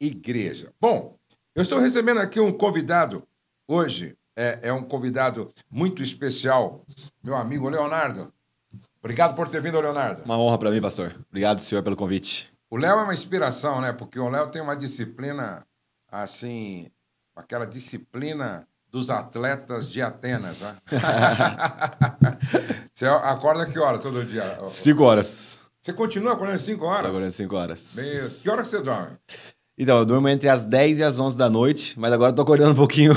igreja. Bom, eu estou recebendo aqui um convidado hoje, é, é um convidado muito especial, meu amigo Leonardo. Obrigado por ter vindo, Leonardo. Uma honra para mim, pastor. Obrigado, senhor, pelo convite. O Léo é uma inspiração, né? Porque o Léo tem uma disciplina, assim, aquela disciplina dos atletas de Atenas, né? Você acorda que hora todo dia? Cinco horas. Você continua acordando cinco horas? Acordando cinco horas. Meu, que hora que você dorme? Então, eu durmo entre as 10 e as 11 da noite, mas agora eu tô acordando um pouquinho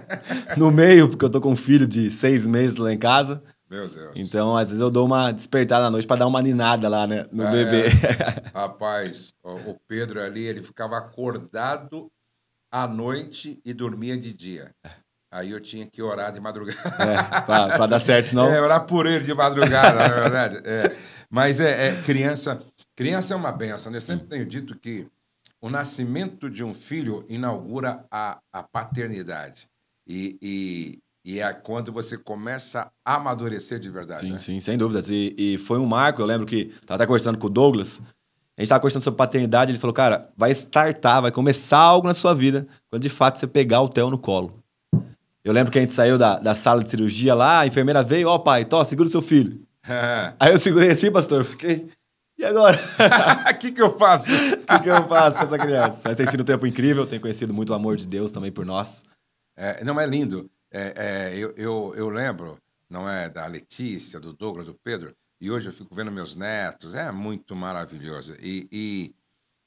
no meio, porque eu tô com um filho de seis meses lá em casa. Meu Deus. Então, às vezes eu dou uma despertada à noite para dar uma ninada lá, né, no ah, é. bebê. É. Rapaz, o Pedro ali, ele ficava acordado à noite e dormia de dia. Aí eu tinha que orar de madrugada. É, para dar certo, senão. É, orar por ele de madrugada, na verdade. É. Mas é, é, criança. Criança é uma benção, né? Eu sempre tenho dito que o nascimento de um filho inaugura a, a paternidade. E, e, e é quando você começa a amadurecer de verdade. Sim, né? sim, sem dúvidas. E, e, foi um marco. Eu lembro que estava até conversando com o Douglas. A gente estava conversando sobre paternidade. Ele falou, cara, vai startar, vai começar algo na sua vida quando de fato você pegar o Theo no colo. Eu lembro que a gente saiu da, da sala de cirurgia lá, a enfermeira veio, ó oh, pai, tô, segura o seu filho. Aí eu segurei assim, pastor, fiquei e agora? O que, que eu faço? O que, que eu faço com essa criança? Mas tem sido um tempo incrível, tem conhecido muito o amor de Deus também por nós. É, não, é lindo. É, é, eu, eu, eu lembro, não é, da Letícia, do Douglas, do Pedro, e hoje eu fico vendo meus netos, é muito maravilhoso. E, e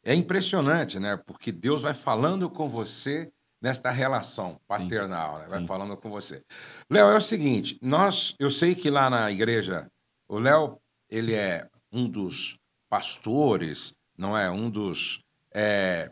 é impressionante, né? Porque Deus vai falando com você nesta relação paternal, né? vai Sim. falando com você. Léo, é o seguinte, nós, eu sei que lá na igreja, o Léo, ele é um dos pastores, não é? Um dos é,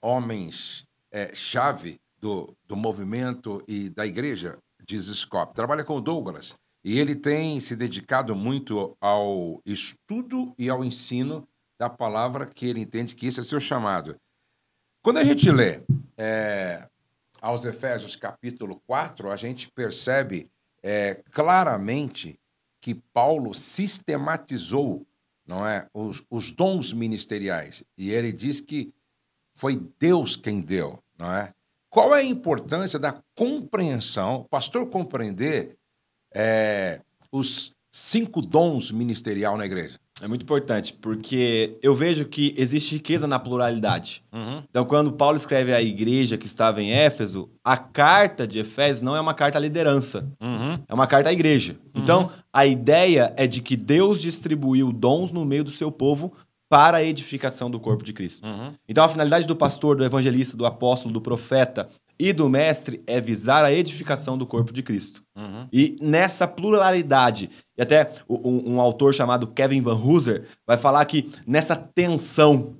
homens é, chave do, do movimento e da igreja, diz Scott. Trabalha com o Douglas e ele tem se dedicado muito ao estudo e ao ensino da palavra que ele entende que esse é seu chamado. Quando a gente lê é, aos Efésios capítulo 4, a gente percebe é, claramente que Paulo sistematizou não é? Os, os dons ministeriais. E ele diz que foi Deus quem deu, não é? Qual é a importância da compreensão, pastor compreender é, os cinco dons ministerial na igreja? É muito importante, porque eu vejo que existe riqueza na pluralidade. Uhum. Então, quando Paulo escreve à igreja que estava em Éfeso, a carta de Efésios não é uma carta à liderança, uhum. é uma carta à igreja. Uhum. Então, a ideia é de que Deus distribuiu dons no meio do seu povo para a edificação do corpo de Cristo. Uhum. Então, a finalidade do pastor, do evangelista, do apóstolo, do profeta, e do mestre é visar a edificação do corpo de Cristo. Uhum. E nessa pluralidade, e até um, um, autor chamado Kevin Van Hooser vai falar que nessa tensão,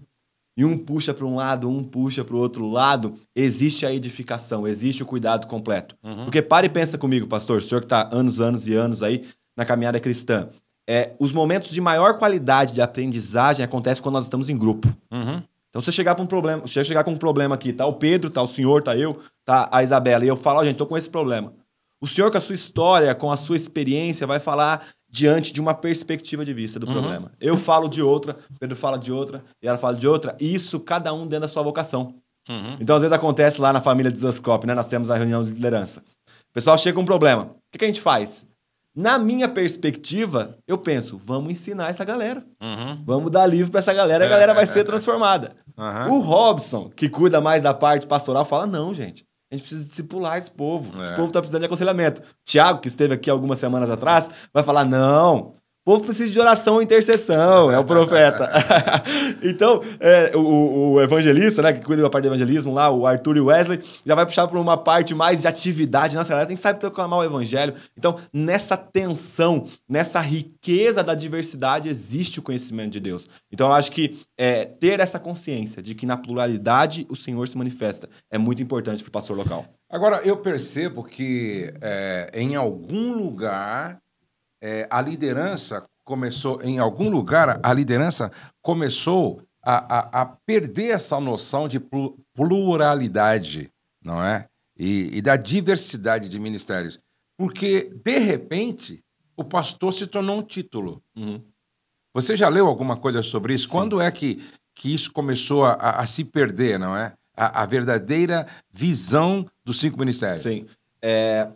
e um puxa para um lado, um puxa para o outro lado, existe a edificação, existe o cuidado completo. Uhum. Porque para e pensa comigo, pastor, o senhor que está anos, anos e anos aí na caminhada cristã, é, os momentos de maior qualidade de aprendizagem acontecem quando nós estamos em grupo. Uhum. Então, se eu chegar, um problema, se eu chegar com um problema aqui, tá o Pedro, tá o senhor, tá eu, tá a Isabela, e eu falo, oh, gente, tô com esse problema. O senhor, com a sua história, com a sua experiência, vai falar diante de uma perspectiva de vista do uhum. problema. Eu falo de outra, Pedro fala de outra, e ela fala de outra. Isso, cada um dentro da sua vocação. Uhum. Então, às vezes acontece lá na família de Zanscop, né? Nós temos a reunião de liderança. O pessoal chega com um problema. O que, que a gente faz? Na minha perspectiva, eu penso, vamos ensinar essa galera. Uhum. Vamos dar livro para essa galera, a é, galera é, vai é, ser transformada. Uhum. O Robson, que cuida mais da parte pastoral, fala: não, gente. A gente precisa discipular esse povo. Esse povo está precisando de aconselhamento. Tiago, que esteve aqui algumas semanas atrás, vai falar: não, o povo precisa de oração e intercessão, é o profeta. então, é, o, o, evangelista, né, que cuida da parte do evangelismo lá, o Arthur e Wesley, já vai puxar para uma parte mais de atividade. Nossa, galera tem que saber proclamar o evangelho. Então, nessa tensão, nessa riqueza da diversidade, existe o conhecimento de Deus. Então, eu acho que é, ter essa consciência de que na pluralidade o Senhor se manifesta é muito importante para o pastor local. Agora, eu percebo que é, em algum lugar é, a liderança começou, em algum lugar, a liderança começou a, a, a perder essa noção de pluralidade, não é? E, e da diversidade de ministérios. Porque, de repente, o pastor se tornou um título. Uhum. Você já leu alguma coisa sobre isso? Sim. Quando é que, que isso começou a, a, se perder, não é? A, a, verdadeira visão dos cinco ministérios. Sim. É...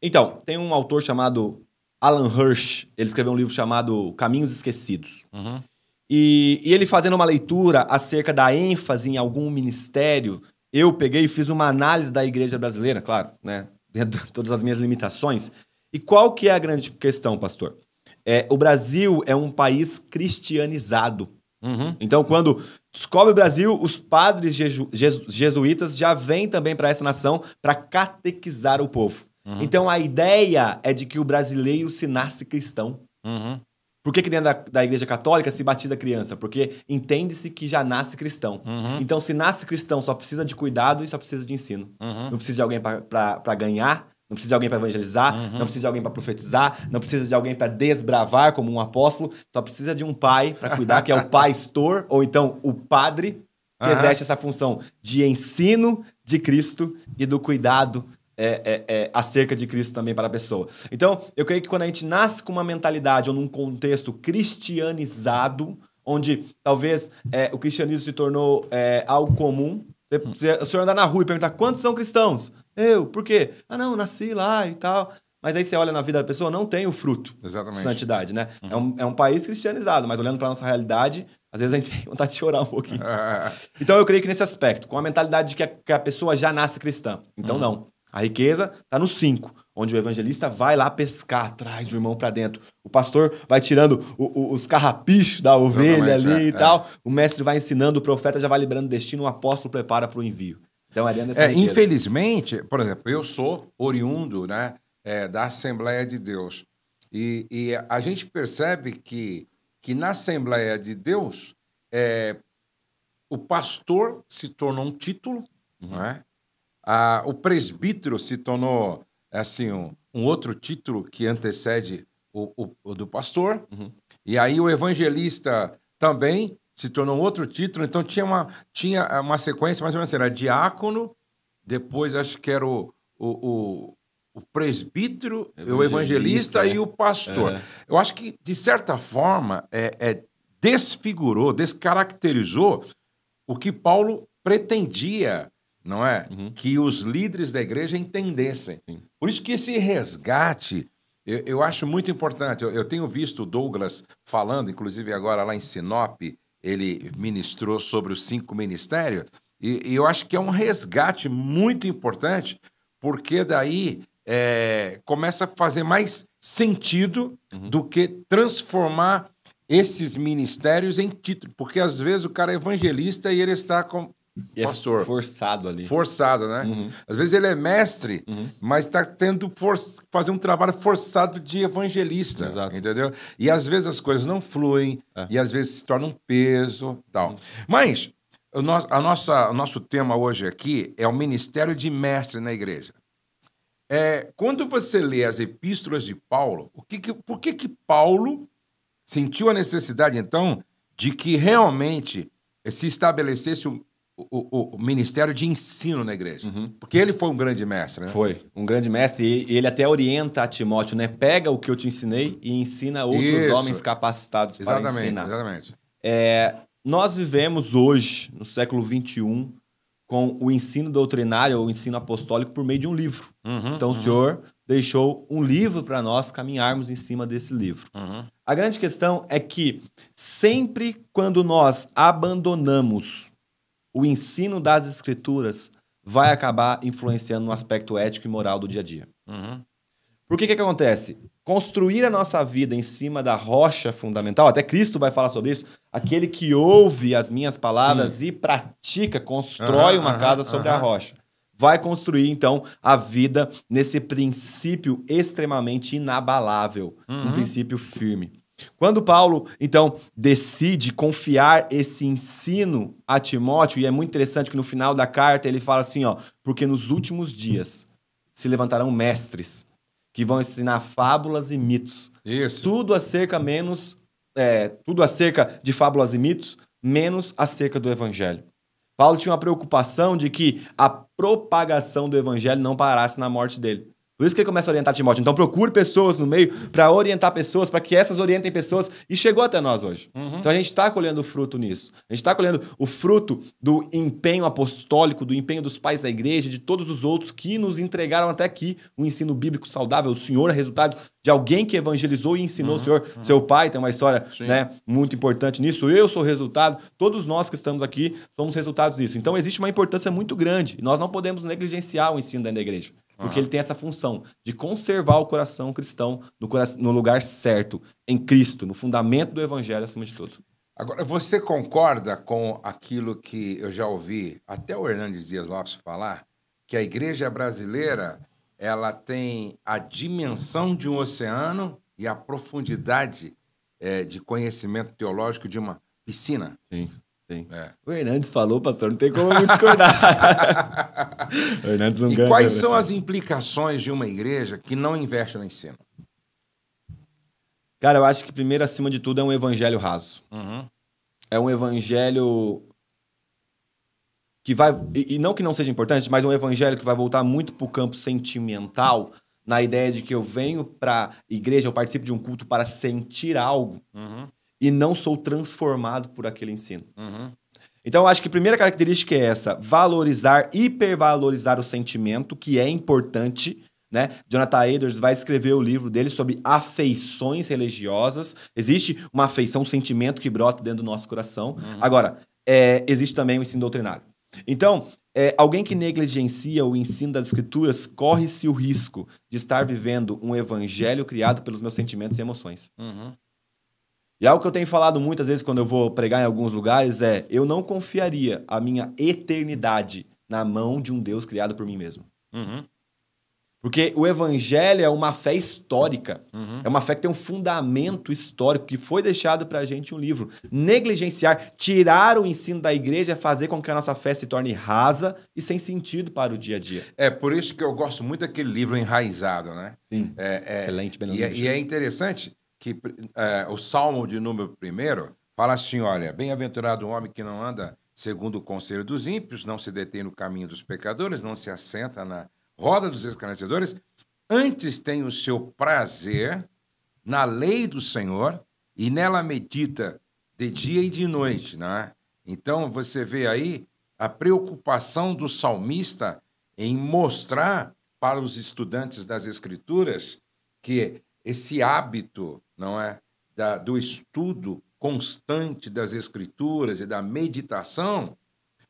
Então, tem um autor chamado Alan Hirsch, ele escreveu um livro chamado Caminhos Esquecidos. Uhum. E, e ele fazendo uma leitura acerca da ênfase em algum ministério, eu peguei e fiz uma análise da igreja brasileira, claro, né? Dentro de todas as minhas limitações. E qual que é a grande questão, pastor? É, o Brasil é um país cristianizado. Uhum. Então, quando descobre o Brasil, os padres jesu jesu jesuítas já vêm também para essa nação para catequizar o povo. Uhum. Então a ideia é de que o brasileiro se nasce cristão. Uhum. Por que, que dentro da, da, igreja católica se batiza criança? Porque entende-se que já nasce cristão. Uhum. Então, se nasce cristão, só precisa de cuidado e só precisa de ensino. Uhum. Não precisa de alguém para ganhar, não precisa de alguém para evangelizar, uhum. não precisa de alguém para profetizar, não precisa de alguém para desbravar como um apóstolo, só precisa de um pai para cuidar, que é o pastor, ou então o padre, que uhum. exerce essa função de ensino de Cristo e do cuidado é, é, é, acerca de Cristo também para a pessoa. Então, eu creio que quando a gente nasce com uma mentalidade ou num contexto cristianizado, onde talvez é, o cristianismo se tornou é, algo comum, você, hum. o senhor andar na rua e perguntar quantos são cristãos? Eu, por quê? Ah, não, nasci lá e tal. Mas aí você olha na vida da pessoa, não tem o fruto Exatamente. de santidade, né? Uhum. É, um, é um país cristianizado, mas olhando para nossa realidade, às vezes a gente tem vontade de chorar um pouquinho. então eu creio que nesse aspecto, com a mentalidade de que a, que a pessoa já nasce cristã. Então uhum. não. A riqueza está no 5, onde o evangelista vai lá pescar, atrás do irmão para dentro. O pastor vai tirando o, o, os carrapichos da ovelha ali é, e é. tal. É. O mestre vai ensinando, o profeta já vai liberando o destino, o apóstolo prepara para o envio. Então, aliando essa é, é Infelizmente, por exemplo, eu sou oriundo né, é, da Assembleia de Deus. E, e, a gente percebe que, que na Assembleia de Deus, é, o pastor se torna um título, uhum. é ah, o presbítero se tornou é assim um, um outro título que antecede o, o, o do pastor. Uhum. E aí o evangelista também se tornou outro título. Então tinha uma, tinha é, uma sequência mais ou menos assim, era diácono, depois acho que era o, o, o, o presbítero, evangelista, o evangelista é. e né? o pastor. É. Eu acho que, de certa forma, é, é, desfigurou, descaracterizou o que Paulo pretendia não é? Uhum. Que os líderes da igreja entendessem. Sim. Por isso que esse resgate eu, eu acho muito importante. Eu, eu, tenho visto o Douglas falando, inclusive agora lá em Sinop, ele ministrou sobre os cinco ministérios, e, e eu acho que é um resgate muito importante, porque daí é, começa a fazer mais sentido uhum. do que transformar esses ministérios em título, porque às vezes o cara é evangelista e ele está com, e pastor. É forçado ali. Forçado, né? Uhum. Às vezes ele é mestre, uhum. mas está tendo fazer um trabalho forçado de evangelista. Exato. Entendeu? E às vezes as coisas não fluem, é. e às vezes se torna um peso tal. Uhum. Mas o, no a nossa, o nosso tema hoje aqui é o ministério de mestre na igreja. É, quando você lê as epístolas de Paulo, o que que, por que, que Paulo sentiu a necessidade, então, de que realmente se estabelecesse o, o, ministério de ensino na igreja. Uhum. Porque ele foi um grande mestre, né? Foi. Um grande mestre. E ele até orienta a Timóteo, né? Pega o que eu te ensinei e ensina outros Isso. homens capacitados exatamente, para ensinar. Exatamente. É, nós vivemos hoje, no século XXI, com o ensino doutrinário, o ensino apostólico, por meio de um livro. Uhum, então, o uhum. Senhor deixou um livro para nós caminharmos em cima desse livro. Uhum. A grande questão é que sempre quando nós abandonamos o ensino das escrituras vai acabar influenciando no aspecto ético e moral do dia a dia. Uhum. Por que que acontece? Construir a nossa vida em cima da rocha fundamental, até Cristo vai falar sobre isso, aquele que ouve as minhas palavras Sim. e pratica, constrói uhum, uma uhum, casa sobre a rocha. Vai construir, então, a vida nesse princípio extremamente inabalável, um uhum. princípio firme. Quando Paulo, então, decide confiar esse ensino a Timóteo, e é muito interessante que no final da carta ele fala assim, ó, porque nos últimos dias se levantarão mestres que vão ensinar fábulas e mitos. Isso. Tudo acerca menos é, tudo acerca de fábulas e mitos, menos acerca do evangelho. Paulo tinha uma preocupação de que a propagação do evangelho não parasse na morte dele. Por isso que ele começa a orientar Timóteo. Então procure pessoas no meio para orientar pessoas, para que essas orientem pessoas. E chegou até nós hoje. Uhum. Então a gente está colhendo o fruto nisso. A gente está colhendo o fruto do empenho apostólico, do empenho dos pais da igreja, de todos os outros que nos entregaram até aqui um ensino bíblico saudável. O Senhor é resultado de alguém que evangelizou e ensinou uhum. o Senhor. Uhum. Seu pai tem uma história né, muito importante nisso. Eu sou resultado. Todos nós que estamos aqui somos resultados disso. Então existe uma importância muito grande. Nós não podemos negligenciar o ensino da igreja. Porque ele tem essa função de conservar o coração cristão no, coração, no lugar certo, em Cristo, no fundamento do evangelho acima de tudo. Agora, você concorda com aquilo que eu já ouvi até o Hernandes Dias Lopes falar, que a igreja brasileira ela tem a dimensão de um oceano e a profundidade é, de conhecimento teológico de uma piscina? Sim. É. O Hernandes falou, pastor, não tem como eu discordar. o Hernandes não e ganha. Quais né, são as implicações de uma igreja que não investe no ensino? Cara, eu acho que primeiro, acima de tudo, é um evangelho raso. Uhum. É um evangelho que vai. E não que não seja importante, mas um evangelho que vai voltar muito pro campo sentimental, na ideia de que eu venho pra igreja, eu participo de um culto para sentir algo. Uhum e não sou transformado por aquele ensino. Uhum. Então, acho que a primeira característica é essa: valorizar, hipervalorizar o sentimento, que é importante. Né? Jonathan Edwards vai escrever o livro dele sobre afeições religiosas. Existe uma afeição, um sentimento que brota dentro do nosso coração. Uhum. Agora, é, existe também o ensino doutrinário. Então, é, alguém que negligencia o ensino das escrituras corre-se o risco de estar vivendo um evangelho criado pelos meus sentimentos e emoções. Uhum. E algo que eu tenho falado muitas vezes quando eu vou pregar em alguns lugares é: eu não confiaria a minha eternidade na mão de um Deus criado por mim mesmo. Uhum. Porque o evangelho é uma fé histórica. Uhum. É uma fé que tem um fundamento histórico, que foi deixado para a gente um livro. Negligenciar, tirar o ensino da igreja é fazer com que a nossa fé se torne rasa e sem sentido para o dia a dia. É por isso que eu gosto muito daquele livro Enraizado, né? Sim. É, é, Excelente, Benedito. E, é, e é interessante que é, o Salmo de número primeiro fala assim: olha, bem-aventurado o homem que não anda segundo o conselho dos ímpios, não se detém no caminho dos pecadores, não se assenta na roda dos escarnecedores, antes tem o seu prazer na lei do Senhor e nela medita de dia e de noite, né? Então você vê aí a preocupação do salmista em mostrar para os estudantes das escrituras que esse hábito não é, da, do estudo constante das escrituras e da meditação,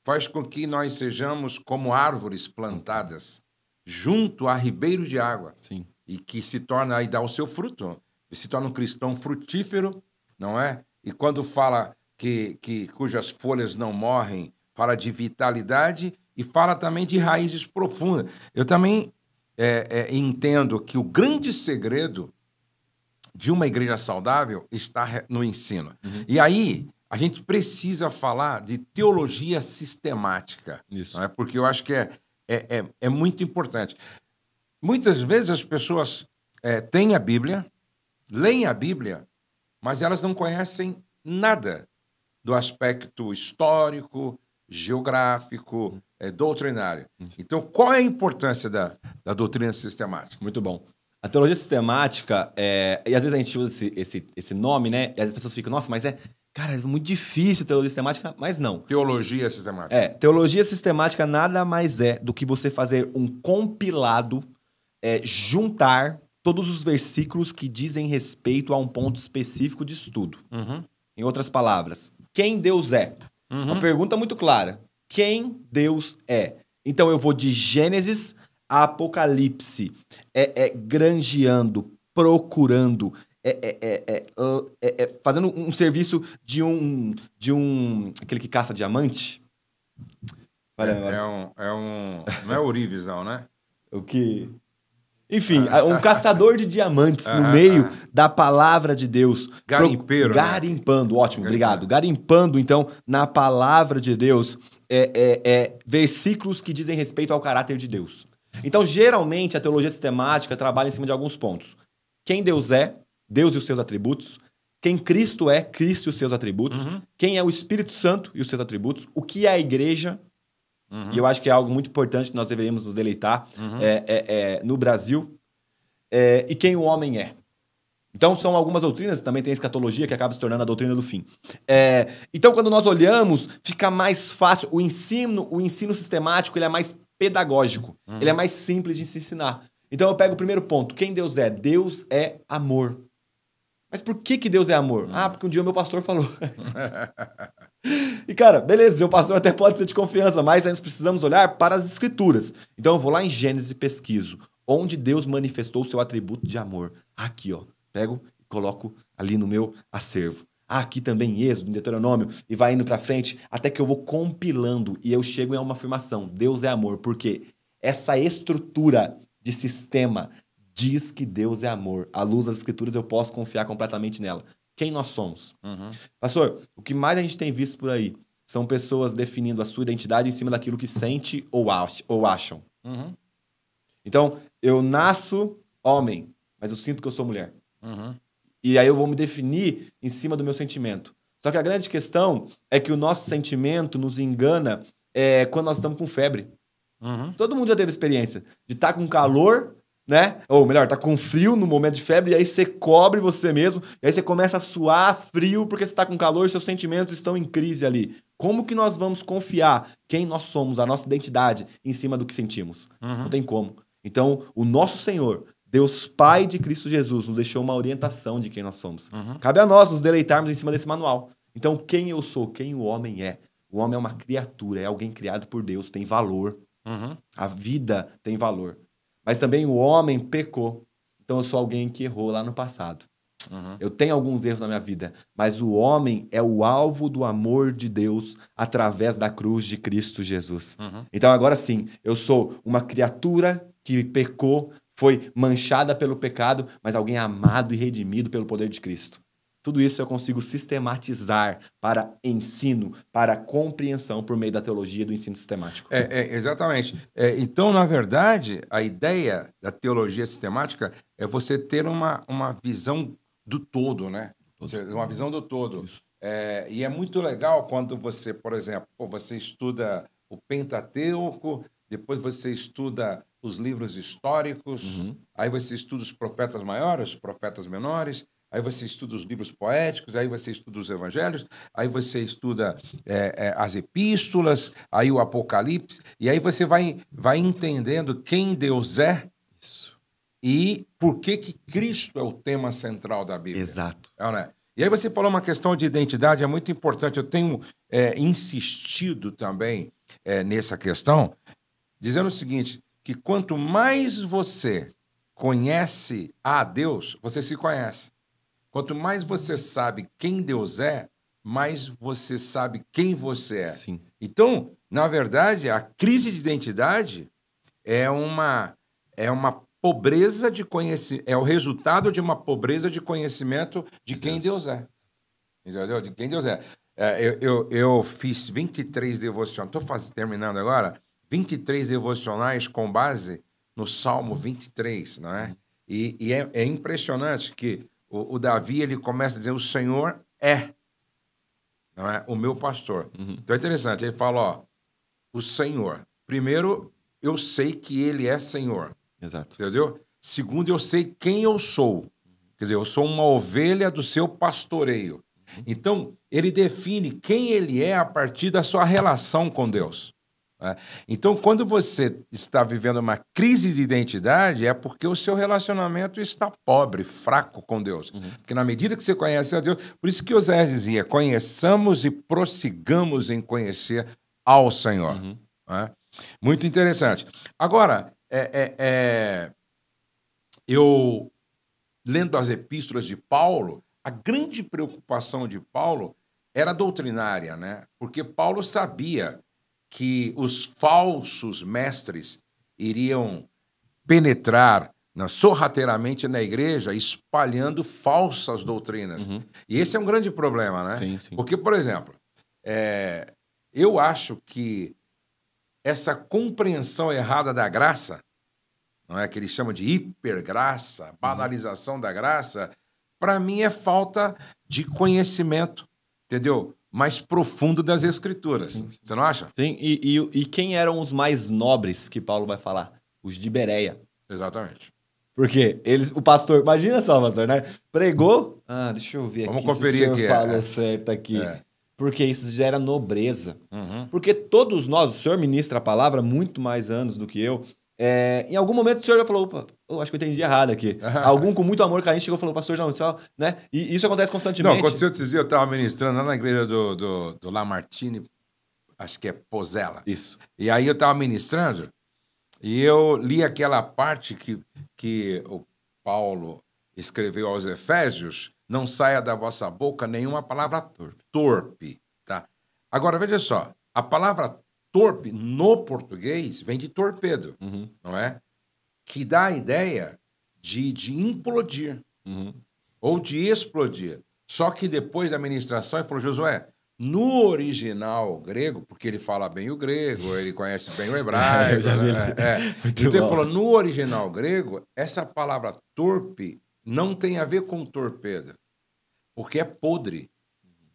faz com que nós sejamos como árvores plantadas junto a ribeiro de água. Sim. E que se torna e dá o seu fruto, se torna um cristão frutífero, não é? E quando fala que, que cujas folhas não morrem, fala de vitalidade e fala também de raízes profundas. Eu também é, é, entendo que o grande segredo de uma igreja saudável está no ensino. Uhum. E aí, a gente precisa falar de teologia sistemática. Isso. É? Porque eu acho que é, é, é, é, muito importante. Muitas vezes as pessoas é, têm a Bíblia, leem a Bíblia, mas elas não conhecem nada do aspecto histórico, geográfico, uhum. é, doutrinário. Então, qual é a importância da, da doutrina sistemática? Muito bom. A teologia sistemática, é, e às vezes a gente usa esse, esse, esse nome, né? E as pessoas ficam, nossa, mas é. Cara, é muito difícil teologia sistemática, mas não. Teologia sistemática. É, teologia sistemática nada mais é do que você fazer um compilado, é, juntar todos os versículos que dizem respeito a um ponto específico de estudo. Uhum. Em outras palavras, quem Deus é? Uhum. Uma pergunta muito clara. Quem Deus é? Então eu vou de Gênesis Apocalipse é, é procurando, é, é é, é, é, é, fazendo um serviço de um de um aquele que caça diamante. é, um, é um não é Orives não, né? o que enfim, um caçador de diamantes no ah, meio ah, ah. da palavra de Deus. Garimpeiro. Né? Garimpando, né? ótimo, obrigado. Garimpando, então, na palavra de Deus, é, é, é, versículos que dizem respeito ao caráter de Deus. Então, geralmente, a teologia sistemática trabalha em cima de alguns pontos. Quem Deus é, Deus e os seus atributos. Quem Cristo é, Cristo e os seus atributos. Uhum. Quem é o Espírito Santo e os seus atributos. O que é a igreja. Uhum. E eu acho que é algo muito importante que nós deveríamos nos deleitar uhum. é, é, é, no Brasil. É, e quem o homem é. Então, são algumas doutrinas, também tem a escatologia que acaba se tornando a doutrina do fim. É, então, quando nós olhamos, fica mais fácil. O ensino, o ensino sistemático, ele é mais pedagógico. Uhum. Ele é mais simples de se ensinar. Então eu pego o primeiro ponto. Quem Deus é? Deus é amor. Mas por que, que Deus é amor? Uhum. Ah, porque um dia o meu pastor falou. e cara, beleza, o pastor até pode ser de confiança, mas aí nós precisamos olhar para as escrituras. Então eu vou lá em Gênesis e pesquiso. Onde Deus manifestou o seu atributo de amor? Aqui, ó. Pego e coloco ali no meu acervo aqui também em Êxodo, em Deuteronômio, e vai indo para frente, até que eu vou compilando e eu chego em uma afirmação: Deus é amor, porque essa estrutura de sistema diz que Deus é amor. À luz das escrituras, eu posso confiar completamente nela. Quem nós somos? Uhum. Pastor, o que mais a gente tem visto por aí são pessoas definindo a sua identidade em cima daquilo que sente ou, ach ou acham. Uhum. Então, eu nasço homem, mas eu sinto que eu sou mulher. Uhum. E aí eu vou me definir em cima do meu sentimento. Só que a grande questão é que o nosso sentimento nos engana é, quando nós estamos com febre. Uhum. Todo mundo já teve experiência de estar tá com calor, né? Ou melhor, tá com frio no momento de febre, e aí você cobre você mesmo, e aí você começa a suar frio porque você está com calor, e seus sentimentos estão em crise ali. Como que nós vamos confiar quem nós somos, a nossa identidade, em cima do que sentimos? Uhum. Não tem como. Então, o nosso Senhor, Deus Pai de Cristo Jesus nos deixou uma orientação de quem nós somos. Uhum. Cabe a nós nos deleitarmos em cima desse manual. Então, quem eu sou, quem o homem é. O homem é uma criatura, é alguém criado por Deus, tem valor. Uhum. A vida tem valor. Mas também o homem pecou. Então, eu sou alguém que errou lá no passado. Uhum. Eu tenho alguns erros na minha vida, mas o homem é o alvo do amor de Deus através da cruz de Cristo Jesus. Uhum. Então, agora sim, eu sou uma criatura que pecou, foi manchada pelo pecado, mas alguém amado e redimido pelo poder de Cristo. Tudo isso eu consigo sistematizar para ensino, para compreensão por meio da teologia do ensino sistemático. É, é exatamente. É, então, na verdade, a ideia da teologia sistemática é você ter uma, uma visão do todo, né? Todo. Uma visão do todo. É, e é muito legal quando você, por exemplo, você estuda o Pentateuco, depois você estuda os livros históricos, uhum. aí você estuda os profetas maiores, os profetas menores, aí você estuda os livros poéticos, aí você estuda os evangelhos, aí você estuda é, é, as epístolas, aí o Apocalipse, e aí você vai, vai entendendo quem Deus é Isso. e por que, que Cristo é o tema central da Bíblia. Exato. É, né? E aí você falou uma questão de identidade, é muito importante. Eu tenho é, insistido também é, nessa questão, dizendo o seguinte: que quanto mais você conhece a Deus, você se conhece. Quanto mais você sabe quem Deus é, mais você sabe quem você é. Sim. Então, na verdade, a crise de identidade é uma é uma pobreza de conhecimento, é o resultado de uma pobreza de conhecimento de quem Deus, Deus é. Entendeu? De quem Deus é. é eu, eu, eu fiz 23 devocionais, estou terminando agora, 23 devocionais com base no Salmo 23, não é? Uhum. E, e é, é, impressionante que o, o, Davi ele começa a dizer: O Senhor é, não é? O meu pastor. Uhum. Então é interessante, ele fala: Ó, o Senhor. Primeiro, eu sei que ele é Senhor. Exato. Entendeu? Segundo, eu sei quem eu sou. Uhum. Quer dizer, eu sou uma ovelha do seu pastoreio. Uhum. Então, ele define quem ele é a partir da sua relação com Deus. Né? Então, quando você está vivendo uma crise de identidade, é porque o seu relacionamento está pobre, fraco com Deus. Uhum. Porque na medida que você conhece a Deus, por isso que Osés dizia: conheçamos e prossigamos em conhecer ao Senhor. Uhum. Né? Muito interessante. Agora, é, é, é, eu lendo as epístolas de Paulo, a grande preocupação de Paulo era doutrinária, né? Porque Paulo sabia que os falsos mestres iriam penetrar na, sorrateiramente na igreja, espalhando falsas doutrinas. Uhum. E esse é um grande problema, né? Sim, sim. Porque, por exemplo, é, eu acho que essa compreensão errada da graça, não é que eles chamam de hipergraça, uhum. banalização uhum. da graça, para mim é falta de conhecimento, entendeu? mais profundo das escrituras. Sim. Você não acha? Sim, e, e, e, quem eram os mais nobres que Paulo vai falar? Os de Bereia. Exatamente. Porque eles, o pastor, imagina só, pastor, né? Pregou. Ah, deixa eu ver Vamos aqui conferir se o senhor aqui, é. falou é. certo aqui. É. Porque isso gera nobreza. Uhum. Porque todos nós, o senhor ministra a palavra muito mais anos do que eu. É, em algum momento o senhor já falou: opa, eu acho que eu entendi errado aqui. Algum com muito amor carente chegou e falou, pastor João, é né? E isso acontece constantemente. Não, aconteceu esses dias, eu estava ministrando lá na igreja do, do, do Lamartine, acho que é Pozella. Isso. E aí eu estava ministrando e eu li aquela parte que, que o Paulo escreveu aos Efésios, não saia da vossa boca nenhuma palavra torpe, tá? Agora, veja só, a palavra torpe no português vem de torpedo, uhum. não é? que dá a ideia de, de implodir uhum. ou de explodir. Só que depois da administração, ele falou, Josué, no original grego, porque ele fala bem o grego, ele conhece bem o hebraico. É, né? é. Então ele falou: no original grego, essa palavra torpe não tem a ver com torpeza, porque é podre.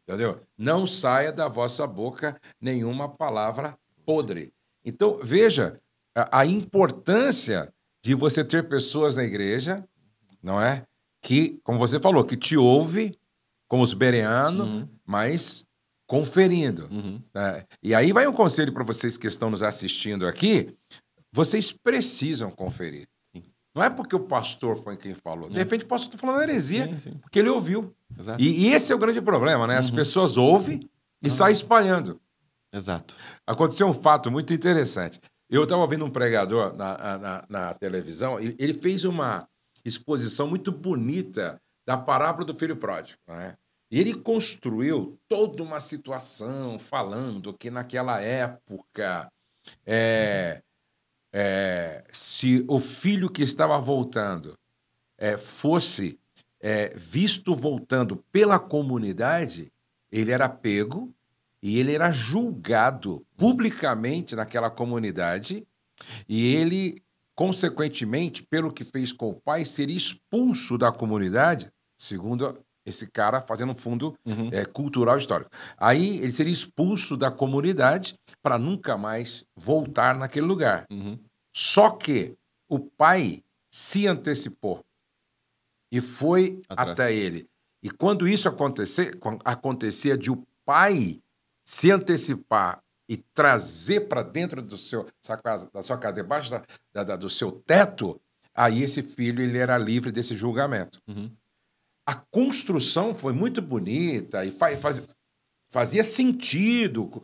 Entendeu? Não saia da vossa boca nenhuma palavra podre. Então, veja a, a importância de você ter pessoas na igreja, não é? Que, como você falou, que te ouve, como os bereanos, uhum. mas conferindo. Uhum. Né? E aí vai um conselho para vocês que estão nos assistindo aqui: vocês precisam conferir. Não é porque o pastor foi quem falou. De repente o pastor está falando heresia, sim, sim. porque ele ouviu. E, e, esse é o grande problema, né? As uhum. pessoas ouvem e saem espalhando. Exato. Aconteceu um fato muito interessante. Eu estava vendo um pregador na, na, na televisão, e ele fez uma exposição muito bonita da parábola do filho pródigo. Né? E ele construiu toda uma situação falando que naquela época é, é, se o filho que estava voltando é, fosse é, visto voltando pela comunidade, ele era pego e ele era julgado publicamente naquela comunidade e ele, consequentemente, pelo que fez com o pai, seria expulso da comunidade, segundo esse cara fazendo um fundo uhum. é, cultural histórico. Aí ele seria expulso da comunidade para nunca mais voltar naquele lugar. Uhum. Só que o pai se antecipou e foi Atrás. até ele. E quando isso acontecer, acontecia de o pai se antecipar e trazer para dentro do seu, sua casa, da sua casa, debaixo da, da, da, do seu teto, aí esse filho ele era livre desse julgamento. Uhum. A construção foi muito bonita e faz, faz, fazia sentido,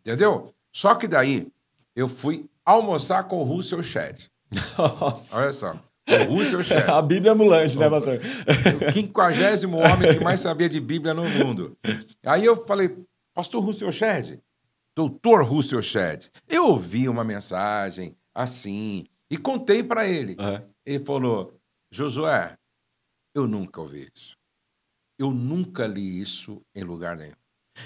entendeu? Só que daí eu fui almoçar com o Russell Shedd. Olha só. O Russell Shedd. A Bíblia é ambulante, né, o, né, pastor? O quinquagésimo homem que mais sabia de Bíblia no mundo. Aí eu falei, Pastor Rúcio Shedd, doutor Rúcio Shedd, eu ouvi uma mensagem assim e contei para ele. Uhum. Ele falou, Josué, eu nunca ouvi isso. Eu nunca li isso em lugar nenhum.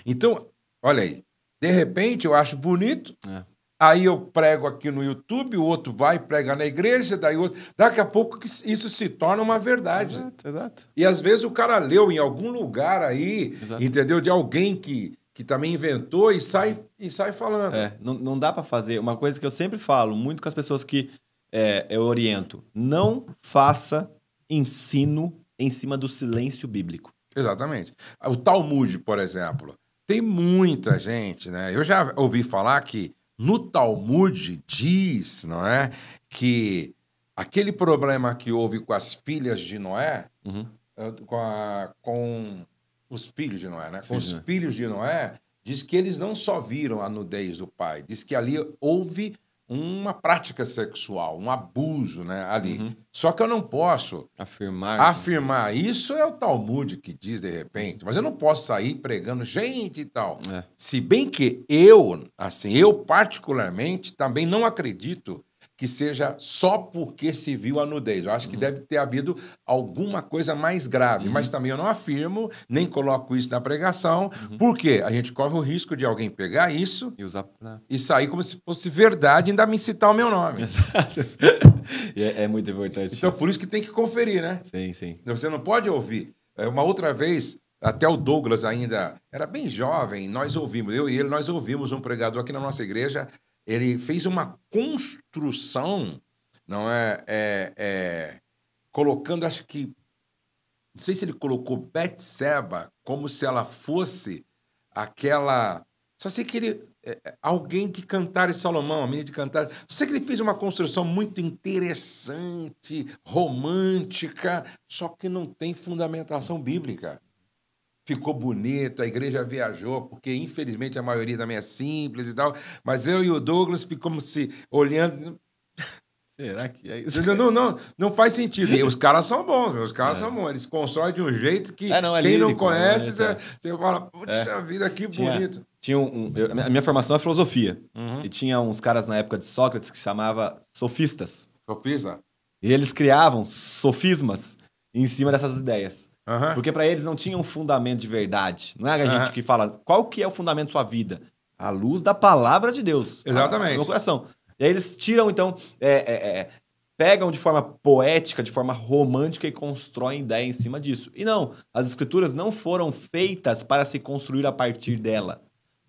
Então, olha aí, de repente eu acho bonito, é. aí eu prego aqui no YouTube, o outro vai prega na igreja, daí outro. Daqui a pouco isso se torna uma verdade. Exato, exato. E às vezes o cara leu em algum lugar aí, exato. entendeu? De alguém que que também inventou e sai, e sai falando. É, não, não dá para fazer. Uma coisa que eu sempre falo muito com as pessoas que é, eu oriento: não faça ensino em cima do silêncio bíblico. Exatamente. O Talmud, por exemplo, tem muita gente, né? Eu já ouvi falar que no Talmud diz, não é, que aquele problema que houve com as filhas de Noé, uhum. Eh, com, a, com os filhos de Noé, né? Sim, os né? filhos de Noé, diz que eles não só viram a nudez do pai, diz que ali houve uma prática sexual, um abuso, né, ali. Uhum. Só que eu não posso afirmar. Afirmar isso é o Talmud que diz de repente, mas eu não posso sair pregando gente e tal. É. Se bem que eu, assim, eu particularmente também não acredito que seja só porque se viu a nudez. Eu acho que uhum. deve ter havido alguma coisa mais grave, uhum. mas também eu não afirmo, nem coloco isso na pregação, uhum. porque a gente corre o risco de alguém pegar isso e, usar... e sair como se fosse verdade e ainda me citar o meu nome. Exato. é, é, muito importante. Então, isso. por isso que tem que conferir, né? Sim, sim. Você não pode ouvir. É, uma outra vez, até o Douglas ainda era bem jovem, nós ouvimos, eu e ele, nós ouvimos um pregador aqui na nossa igreja ele fez uma construção, não é, é, é colocando, acho que, não sei se ele colocou Betseba como se ela fosse aquela, só sei que ele, é, é, alguém que em Salomão, a menina de cantar, só sei que ele fez uma construção muito interessante, romântica, só que não tem fundamentação bíblica ficou bonito, a igreja viajou, porque infelizmente a maioria também é simples e tal, mas eu e o Douglas ficamos se olhando. Será que é isso? Não, não, não faz sentido. E os caras são bons, os caras é. são bons. Eles constroem de um jeito que é, não, é quem lírico, não né? conhece, é, tá. você, fala, puxa é. vida, que tinha, bonito. Tinha um, eu, a minha formação é filosofia. Uhum. E tinha uns caras na época de Sócrates que chamava sofistas. Sofista? E eles criavam sofismas em cima dessas ideias. Uhum. Porque para eles não tinha um fundamento de verdade. Não é a gente uhum. que fala qual que é o fundamento da sua vida. A luz da palavra de Deus. Exatamente. No coração. E aí eles tiram, então, é, é, é, pegam de forma poética, de forma romântica e constroem ideia em cima disso. E não, as escrituras não foram feitas para se construir a partir dela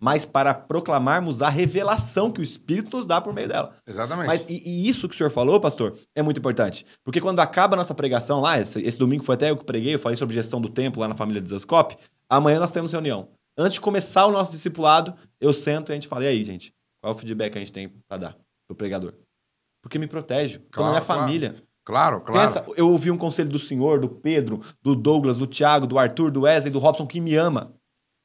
mas para proclamarmos a revelação que o Espírito nos dá por meio dela. Exatamente. Mas e, e isso que o senhor falou, pastor, é muito importante. Porque quando acaba a nossa pregação lá, esse, esse domingo foi até eu que preguei, eu falei sobre gestão do tempo lá na família de Zascope, amanhã nós temos reunião. Antes de começar o nosso discipulado, eu sento e a gente fala, e aí, gente, qual é o feedback que a gente tem para dar pro pregador? Porque me protege, claro, pela minha é claro. família. Claro, claro. Pensa, eu ouvi um conselho do senhor, do Pedro, do Douglas, do Tiago, do Arthur, do Wesley, do Robson, que me ama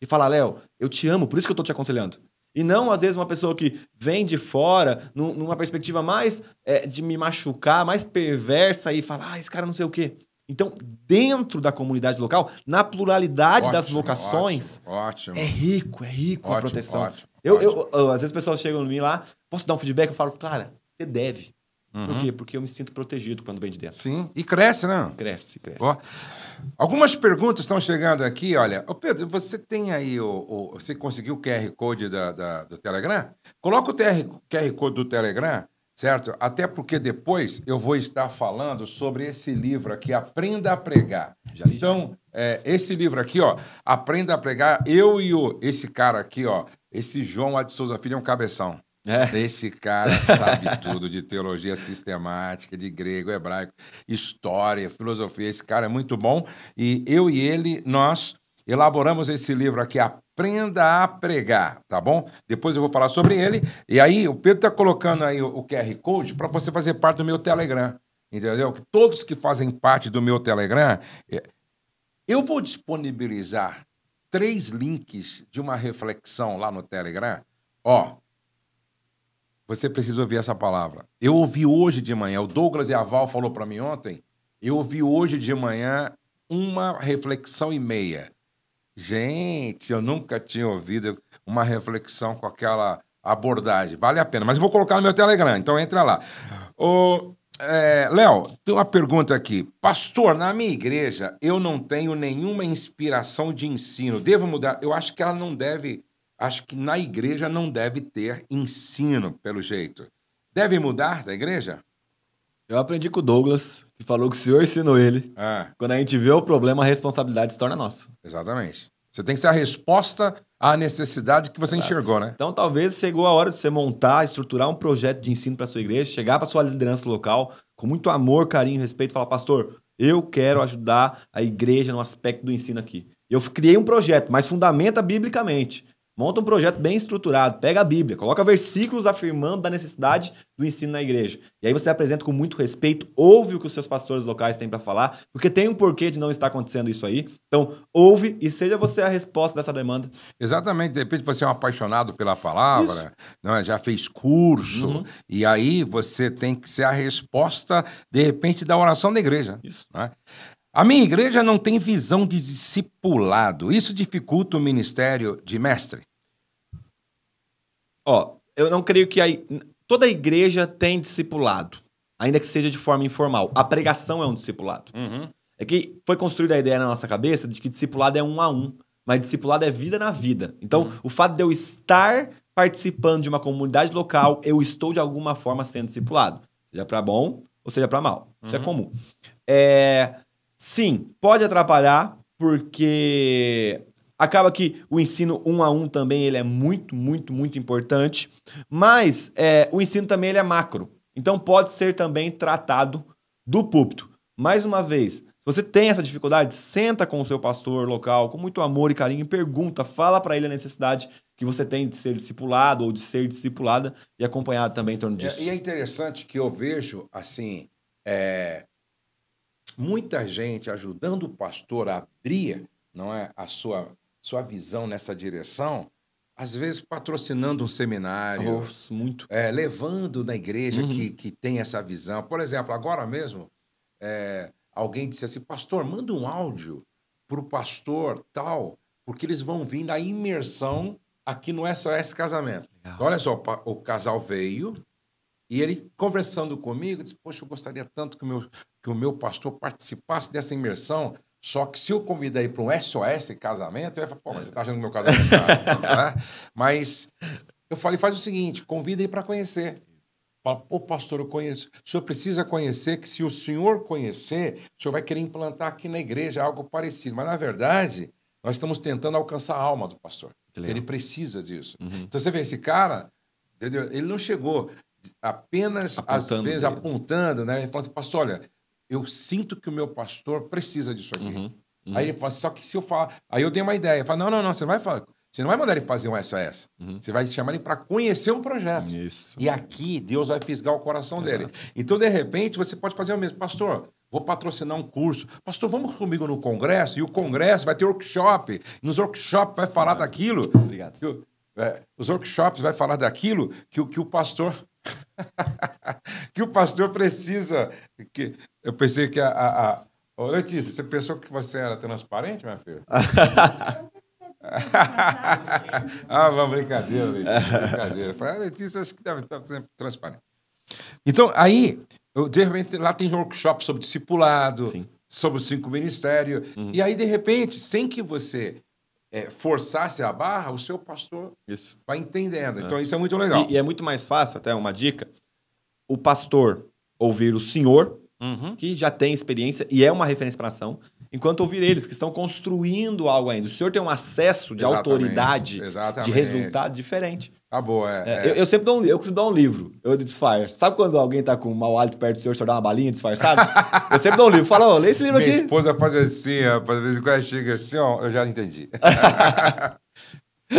e falar, Léo, eu te amo, por isso que eu tô te aconselhando. E não, às vezes, uma pessoa que vem de fora, numa perspectiva mais é, de me machucar, mais perversa, e fala, ah, esse cara não sei o quê. Então, dentro da comunidade local, na pluralidade ótimo, das vocações, ótimo, ótimo. é rico, é rico ótimo, a proteção. Ótimo, eu, eu, eu, às vezes, pessoas chegam em mim lá, posso dar um feedback? Eu falo, cara, você deve. Uhum. Por quê? Uhum. Porque eu me sinto protegido quando vem de dentro. Sim. E cresce, né? Cresce, cresce. Algumas perguntas estão chegando aqui. Olha, Ô Pedro, você tem aí o, o Você conseguiu o QR Code da, da, do Telegram? Coloca o TR, QR Code do Telegram, certo? Até porque depois eu vou estar falando sobre esse livro aqui, Aprenda a Pregar. Já li, então, é, esse livro aqui, ó, Aprenda a Pregar, eu e o, esse cara aqui, ó, esse João A. Souza Filho é um cabeção. É. Esse cara sabe tudo de teologia sistemática, de grego, hebraico, história, filosofia. Esse cara é muito bom. E eu e ele, nós elaboramos esse livro aqui, Aprenda a Pregar, tá bom? Depois eu vou falar sobre ele. E aí, o Pedro está colocando aí o QR Code para você fazer parte do meu Telegram. Entendeu? Que todos que fazem parte do meu Telegram, é, eu vou disponibilizar três links de uma reflexão lá no Telegram. Ó, você precisa ouvir essa palavra. Eu ouvi hoje de manhã, o Douglas e a Val falou para mim ontem, eu ouvi hoje de manhã uma reflexão e meia. Gente, eu nunca tinha ouvido uma reflexão com aquela abordagem. Vale a pena. Mas vou colocar no meu Telegram, então entra lá. É, Léo, tem uma pergunta aqui. Pastor, na minha igreja eu não tenho nenhuma inspiração de ensino. Devo mudar? Eu acho que ela não deve Acho que na igreja não deve ter ensino, pelo jeito. Deve mudar da igreja? Eu aprendi com o Douglas, que falou que o senhor ensinou ele. É. Quando a gente vê o problema, a responsabilidade se torna nossa. Exatamente. Você tem que ser a resposta à necessidade que você Exato. enxergou, né? Então, talvez chegou a hora de você montar, estruturar um projeto de ensino para sua igreja, chegar para sua liderança local com muito amor, carinho, respeito, falar, pastor, eu quero ajudar a igreja no aspecto do ensino aqui. Eu criei um projeto, mas fundamenta biblicamente. Monta um projeto bem estruturado, pega a Bíblia, coloca versículos afirmando da necessidade do ensino na igreja. E aí você apresenta com muito respeito, ouve o que os seus pastores locais têm para falar, porque tem um porquê de não estar acontecendo isso aí. Então, ouve e seja você a resposta dessa demanda. Exatamente, de repente você é um apaixonado pela palavra, não é? já fez curso, uhum. e aí você tem que ser a resposta, de repente, da oração da igreja. Isso. É? A minha igreja não tem visão de discipulado. Isso dificulta o ministério de mestre? Ó, eu não creio que a, toda a igreja tem discipulado, ainda que seja de forma informal. A pregação é um discipulado. Uhum. É que foi construída a ideia na nossa cabeça de que discipulado é um a um, mas discipulado é vida na vida. Então, uhum. o fato de eu estar participando de uma comunidade local, eu estou de alguma forma sendo discipulado, seja para bom ou seja para mal. Isso é uhum. comum. É, sim, pode atrapalhar porque Acaba que o ensino um a um também ele é muito, muito, muito importante, mas é, o ensino também ele é macro. Então pode ser também tratado do púlpito. Mais uma vez, se você tem essa dificuldade, senta com o seu pastor local com muito amor e carinho e pergunta, fala para ele a necessidade que você tem de ser discipulado ou de ser discipulada e acompanhado também em torno é, disso. e é interessante que eu vejo, assim, é, muita gente ajudando o pastor a abrir não é, a sua sua visão nessa direção, às vezes patrocinando um seminário. Oh, muito. É, levando na igreja uhum. que, que tem essa visão. Por exemplo, agora mesmo, é, alguém disse assim: Pastor, manda um áudio para o pastor tal, porque eles vão vir na imersão aqui no SOS Casamento. Legal. olha só, o casal veio e ele conversando comigo disse: Poxa, eu gostaria tanto que o meu, que o meu pastor participasse dessa imersão só que se eu convidar ele para um SOS casamento, ele vai falar, pô, mas você tá achando que meu casamento tá, né? Mas eu falei, faz o seguinte, convida ele para conhecer. Fala, pô, pastor, eu conheço. O senhor precisa conhecer, que se o senhor conhecer, o senhor vai querer implantar aqui na igreja algo parecido. Mas, na verdade, nós estamos tentando alcançar a alma do pastor. Ele precisa disso. Uhum. Então, você vê, esse cara, ele não chegou apenas, apontando às vezes, dele. apontando, né? Falando assim, pastor, olha, eu sinto que o meu pastor precisa disso aqui. Uhum, uhum. Aí ele fala, só que se eu falar. Aí eu dei uma ideia. Eu falo, não, não, não, você vai falar. Você não vai mandar ele fazer um SOS. Uhum. Você vai chamar ele para conhecer um projeto. Isso. E aqui Deus vai fisgar o coração Exato. dele. Então, de repente, você pode fazer o mesmo. Pastor, vou patrocinar um curso. Pastor, vamos comigo no congresso. E o congresso vai ter workshop. Nos workshops vai falar Obrigado. daquilo. Obrigado. O, é, os workshops vai falar daquilo que, que o pastor que o pastor precisa que, eu pensei que a. a, a... Ô, Letícia, você pensou que você era transparente, minha filha? ah, uma brincadeira, Letícia. Brincadeira. Falei, ah, Letícia, acho que deve estar sempre transparente. Então, aí, eu, de repente, lá tem workshop sobre discipulado, Sim. sobre os cinco ministérios. Uhum. E aí, de repente, sem que você é, forçasse a barra, o seu pastor isso. vai entendendo. É. Então, isso é muito legal. E, e, é muito mais fácil, até uma dica, o pastor ouvir o senhor uhum. que já tem experiência e é uma referência para a nação, enquanto ouvir eles, que estão construindo algo ainda. O senhor tem um acesso de exatamente, autoridade, exatamente. de resultado diferente. Tá boa, é, é, é. Eu, eu, sempre dou um, eu costumo dar um livro, eu disfarço. Sabe quando alguém tá com um mau hálito perto do senhor, o senhor dá uma balinha disfarçada? eu sempre dou um livro, falo, oh, lê esse livro Minha aqui. Minha esposa faz assim, rapaz, de vez em quando chega assim, ó, eu já entendi.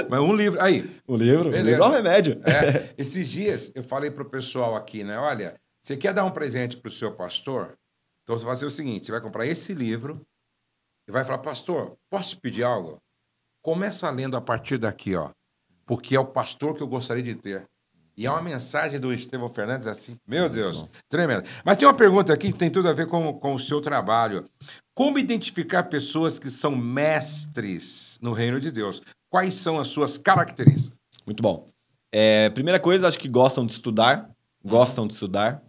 Mas um livro, aí. Um livro, Beleza. um livro é um remédio. É, esses dias eu falei pro pessoal aqui, né, olha... Você quer dar um presente para o seu pastor? Então você vai fazer o seguinte: você vai comprar esse livro e vai falar, pastor, posso te pedir algo? Começa lendo a partir daqui, ó, porque é o pastor que eu gostaria de ter. E é uma mensagem do Estevão Fernandes é assim, meu Deus, tremendo. Mas tem uma pergunta aqui que tem tudo a ver com, com o seu trabalho. Como identificar pessoas que são mestres no reino de Deus? Quais são as suas características? Muito bom. É, primeira coisa, acho que gostam de estudar. Gostam de estudar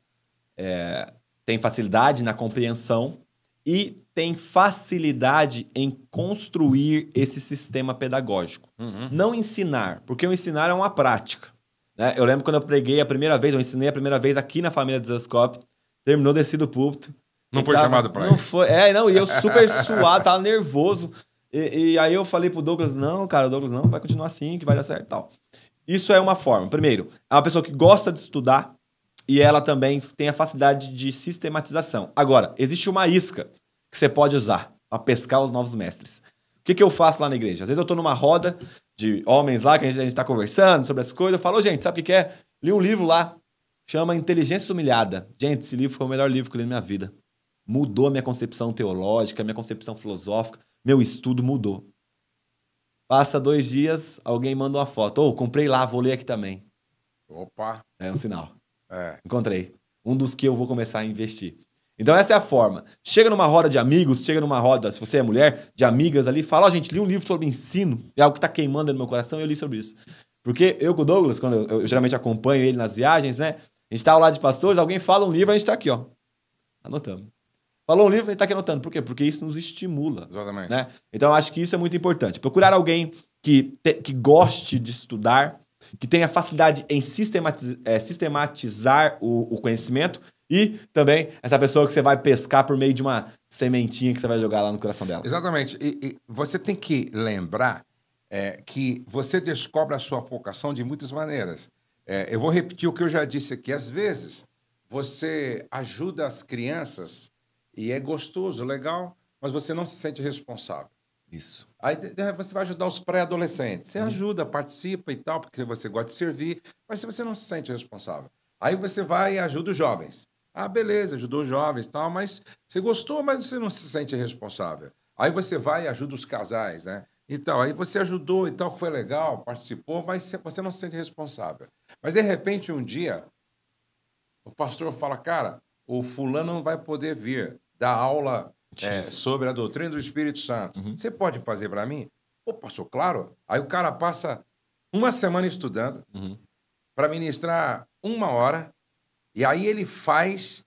é, tem facilidade na compreensão e tem facilidade em construir esse sistema pedagógico. Uhum. Não ensinar, porque o ensinar é uma prática. Né? Eu lembro quando eu preguei a primeira vez, eu ensinei a primeira vez aqui na família de Zascop, terminou descido do púlpito. Não foi tava, chamado para não foi, É, não, e eu super suado, tava nervoso. E, e, aí eu falei pro Douglas, não, cara, Douglas, não, vai continuar assim, que vai dar certo e tal. Isso é uma forma. Primeiro, é uma pessoa que gosta de estudar, e ela também tem a facilidade de sistematização. Agora, existe uma isca que você pode usar para pescar os novos mestres. O que, que eu faço lá na igreja? Às vezes eu estou numa roda de homens lá, que a gente está conversando sobre as coisas, eu falo, gente, sabe o que, que é? Li um livro lá, chama Inteligência Humilhada. Gente, esse livro foi o melhor livro que eu li na minha vida. Mudou a minha concepção teológica, a minha concepção filosófica, meu estudo mudou. Passa dois dias, alguém manda uma foto. Ô, oh, comprei lá, vou ler aqui também. Opa! É um sinal. É. Encontrei. Um dos que eu vou começar a investir. Então essa é a forma. Chega numa roda de amigos, chega numa roda, se você é mulher, de amigas ali, fala, ó, oh, gente, li um livro sobre ensino, é algo que tá queimando no meu coração e eu li sobre isso. Porque eu com o Douglas, quando eu, eu, geralmente acompanho ele nas viagens, né? A gente tá ao lado de pastores, alguém fala um livro, a gente tá aqui, ó. anotando Falou um livro, a gente tá aqui anotando. Por quê? Porque isso nos estimula. Exatamente. Né? Então eu acho que isso é muito importante. Procurar alguém que, te, que goste de estudar, que tenha facilidade em é, sistematizar o, o conhecimento e também essa pessoa que você vai pescar por meio de uma sementinha que você vai jogar lá no coração dela. Exatamente. E, e você tem que lembrar é, que você descobre a sua vocação de muitas maneiras. É, eu vou repetir o que eu já disse aqui. Às vezes, você ajuda as crianças e é gostoso, legal, mas você não se sente responsável. Isso. Aí você vai ajudar os pré-adolescentes. Você uhum. ajuda, participa e tal, porque você gosta de servir, mas se você não se sente responsável. Aí você vai e ajuda os jovens. Ah, beleza, ajudou os jovens e tal, mas você gostou, mas você não se sente responsável. Aí você vai e ajuda os casais, né? Então, aí você ajudou e tal, foi legal, participou, mas você não se sente responsável. Mas de repente, um dia, o pastor fala: cara, o fulano não vai poder vir dar aula é, sobre a doutrina do Espírito Santo. Uhum. Você pode fazer para mim? Pô, pastor, claro. Aí o cara passa uma semana estudando uhum. para ministrar uma hora, e aí ele faz,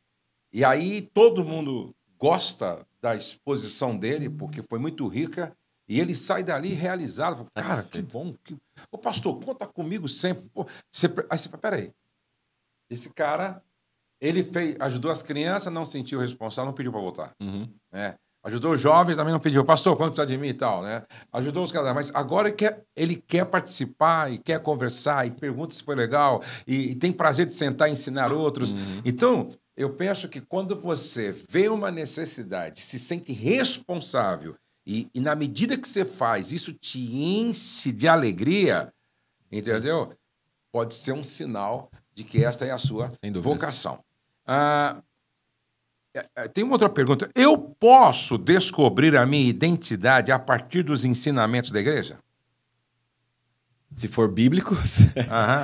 e aí todo mundo gosta da exposição dele, porque foi muito rica, e ele sai dali realizado. Fala, cara, que bom. Que... Ô, pastor, conta comigo sempre. Pô, você... Aí você fala, peraí, esse cara ele fez, ajudou as crianças, não sentiu responsável, não pediu para voltar. Uhum. Né? Ajudou os jovens, também não pediu. Pastor, quanto precisa de mim e tal, né? Ajudou os caras. Mas agora ele quer, ele quer participar e quer conversar e pergunta se foi legal e, e tem prazer de sentar e ensinar outros. Uhum. Então, eu penso que quando você vê uma necessidade, se sente responsável e, e, na medida que você faz, isso te enche de alegria, entendeu? Pode ser um sinal de que esta é a sua vocação. Ah, é, é, tem uma outra pergunta. Eu posso descobrir a minha identidade a partir dos ensinamentos da igreja? Se for bíblicos.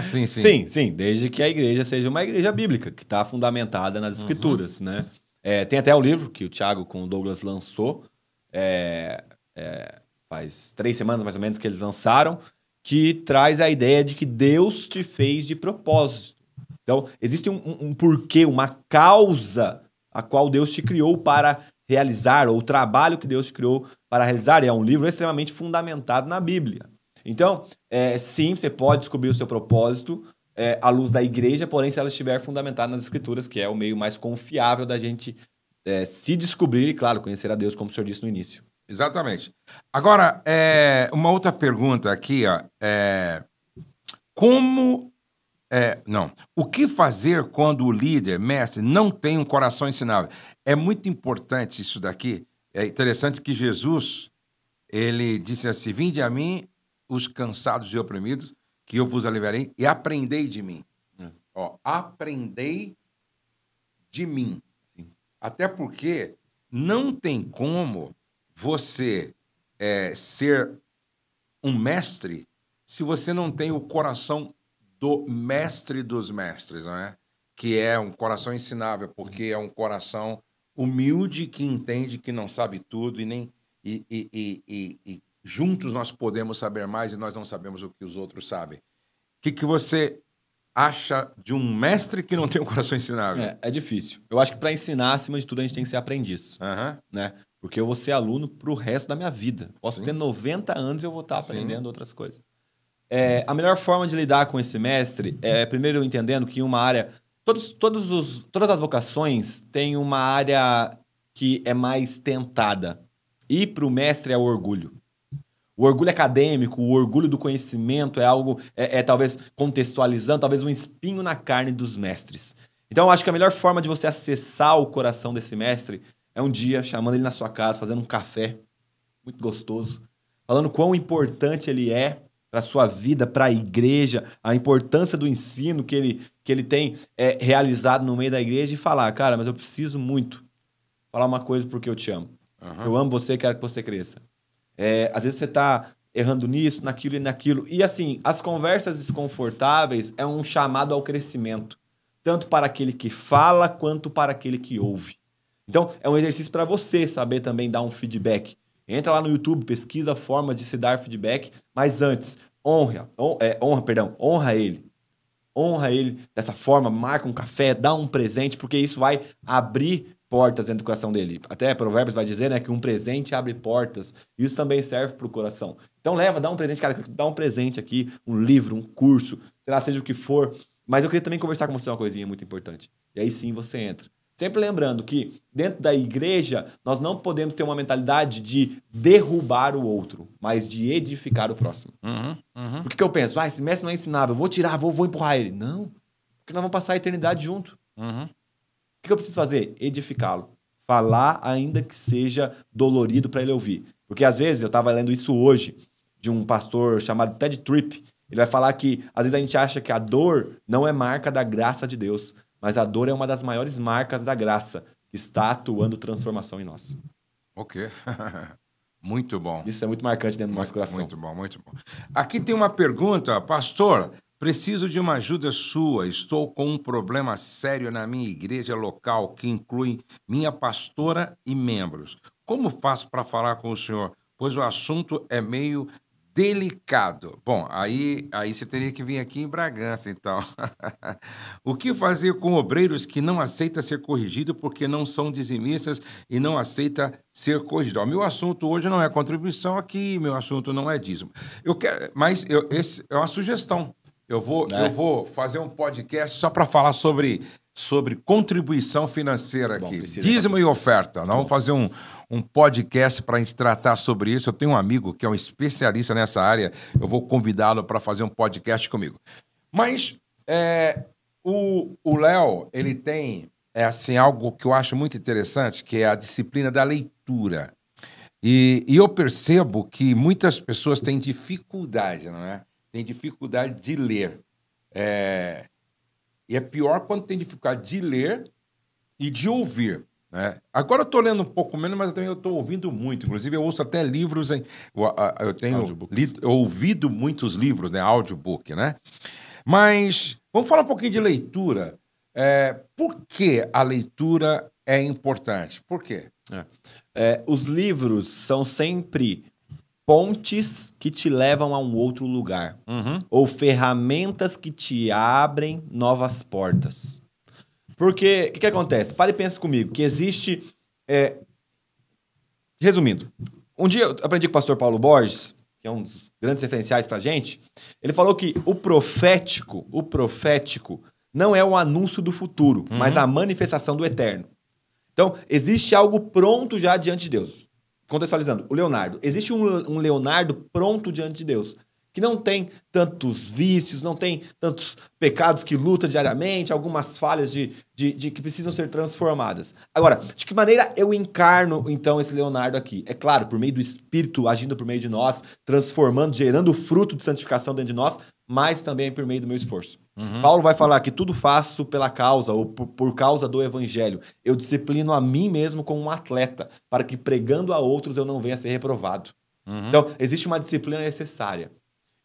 sim, sim. Sim, sim. Desde que a igreja seja uma igreja bíblica, que está fundamentada nas uhum. escrituras, uhum. né? É, tem até o um livro que o Tiago com o Douglas lançou, é, é, faz três semanas mais ou menos que eles lançaram, que traz a ideia de que Deus te fez de propósito. Então, existe um, um, um porquê, uma causa a qual Deus te criou para realizar, ou o trabalho que Deus te criou para realizar. E é um livro extremamente fundamentado na Bíblia. Então, é, sim, você pode descobrir o seu propósito é, à luz da igreja, porém, se ela estiver fundamentada nas escrituras, que é o meio mais confiável da gente é, se descobrir e, claro, conhecer a Deus, como o senhor disse no início. Exatamente. Agora, é, uma outra pergunta aqui, ó, é, como é, não. O que fazer quando o líder, mestre, não tem um coração ensinável? É muito importante isso daqui. É interessante que Jesus, ele disse assim: Vinde a mim, os cansados e oprimidos, que eu vos aliviarei, e aprendei de mim. É. Ó, aprendei de mim. Sim. Até porque não tem como você é, ser um mestre se você não tem o coração do mestre dos mestres, não é? Que é um coração ensinável, porque é um coração humilde que entende que não sabe tudo e nem e, e, e, e juntos nós podemos saber mais e nós não sabemos o que os outros sabem. O que, que você acha de um mestre que não tem um coração ensinável? É, é difícil. Eu acho que para ensinar, acima de tudo, a gente tem que ser aprendiz. Uhum. Né? Porque eu vou ser aluno para o resto da minha vida. Posso Sim. ter 90 anos e eu vou estar Sim. aprendendo outras coisas. É, a melhor forma de lidar com esse mestre é, primeiro, entendendo que uma área. Todos, todos os, todas as vocações têm uma área que é mais tentada. E para o mestre é o orgulho. O orgulho acadêmico, o orgulho do conhecimento é algo, é, é talvez contextualizando, talvez um espinho na carne dos mestres. Então, eu acho que a melhor forma de você acessar o coração desse mestre é um dia chamando ele na sua casa, fazendo um café muito gostoso, falando quão importante ele é para sua vida, para a igreja, a importância do ensino que ele, que ele tem é, realizado no meio da igreja e falar, cara, mas eu preciso muito falar uma coisa porque eu te amo. Uhum. Eu amo você, e quero que você cresça. É, às vezes você está errando nisso, naquilo e naquilo. E assim, as conversas desconfortáveis é um chamado ao crescimento, tanto para aquele que fala quanto para aquele que ouve. Então, é um exercício para você saber também dar um feedback. Entra lá no YouTube, pesquisa formas de se dar feedback, mas antes, honra, é, honra, perdão, honra ele. Honra ele dessa forma, marca um café, dá um presente, porque isso vai abrir portas dentro do coração dele. Até Provérbios vai dizer, né, que um presente abre portas. Isso também serve para o coração. Então leva, dá um presente, cara, dá um presente aqui, um livro, um curso, sei lá, seja o que for. Mas eu queria também conversar com você uma coisinha muito importante. E aí sim você entra Sempre lembrando que dentro da igreja nós não podemos ter uma mentalidade de derrubar o outro, mas de edificar o próximo. Uhum, uhum. Porque eu penso, ah, esse mestre não é ensinável, vou tirar, vou, vou empurrar ele. Não, porque nós vamos passar a eternidade junto. Uhum. O que eu preciso fazer? Edificá-lo. Falar, ainda que seja dolorido para ele ouvir. Porque às vezes, eu estava lendo isso hoje, de um pastor chamado Ted Tripp. Ele vai falar que às vezes a gente acha que a dor não é marca da graça de Deus, mas a dor é uma das maiores marcas da graça, que está atuando transformação em nós. Ok. muito bom. Isso é muito marcante dentro do nosso coração. Muito bom, muito bom. Aqui tem uma pergunta, pastor. Preciso de uma ajuda sua. Estou com um problema sério na minha igreja local, que inclui minha pastora e membros. Como faço para falar com o senhor? Pois o assunto é meio delicado. Bom, aí, aí você teria que vir aqui em Bragança, então. o que fazer com obreiros que não aceita ser corrigido porque não são dizimistas e não aceita ser corrigido? O meu assunto hoje não é contribuição aqui, meu assunto não é dízimo. Eu quero, mas eu, esse é uma sugestão. Eu vou, né? eu vou fazer um podcast só para falar sobre sobre contribuição financeira Bom, aqui. Dízimo fazer... e oferta. Nós vamos fazer um, um podcast para a gente tratar sobre isso. Eu tenho um amigo que é um especialista nessa área. Eu vou convidá-lo para fazer um podcast comigo. Mas é, o Léo, ele tem é assim algo que eu acho muito interessante, que é a disciplina da leitura. E, e eu percebo que muitas pessoas têm dificuldade, não é? Tem dificuldade de ler. É, e é pior quando tem dificuldade de ler e de ouvir. Né? Agora eu estou lendo um pouco menos, mas também eu estou ouvindo muito. Inclusive, eu ouço até livros em. Eu, eu tenho li, eu ouvido muitos livros, né? Audiobook, né? Mas vamos falar um pouquinho de leitura. É, por que a leitura é importante? Por quê? É. É, os livros são sempre pontes que te levam a um outro lugar. Uhum. Ou ferramentas que te abrem novas portas. Porque o que, que, acontece? Para e pensa comigo, que existe. É... Resumindo, um dia eu aprendi com o pastor Paulo Borges, que é um dos grandes referenciais pra gente. Ele falou que o profético, o profético, não é o anúncio do futuro, uhum. mas a manifestação do eterno. Então, existe algo pronto já diante de Deus contextualizando, o Leonardo. Existe um, um Leonardo pronto diante de Deus que não tem tantos vícios, não tem tantos pecados que luta diariamente, algumas falhas de, de, de, que precisam ser transformadas. Agora, de que maneira eu encarno então esse Leonardo aqui? É claro, por meio do Espírito agindo por meio de nós, transformando, gerando o fruto de santificação dentro de nós, mas também por meio do meu esforço. Uhum. Paulo vai falar que tudo faço pela causa ou por, por, causa do evangelho. Eu disciplino a mim mesmo como um atleta, para que pregando a outros eu não venha a ser reprovado. Uhum. Então, existe uma disciplina necessária.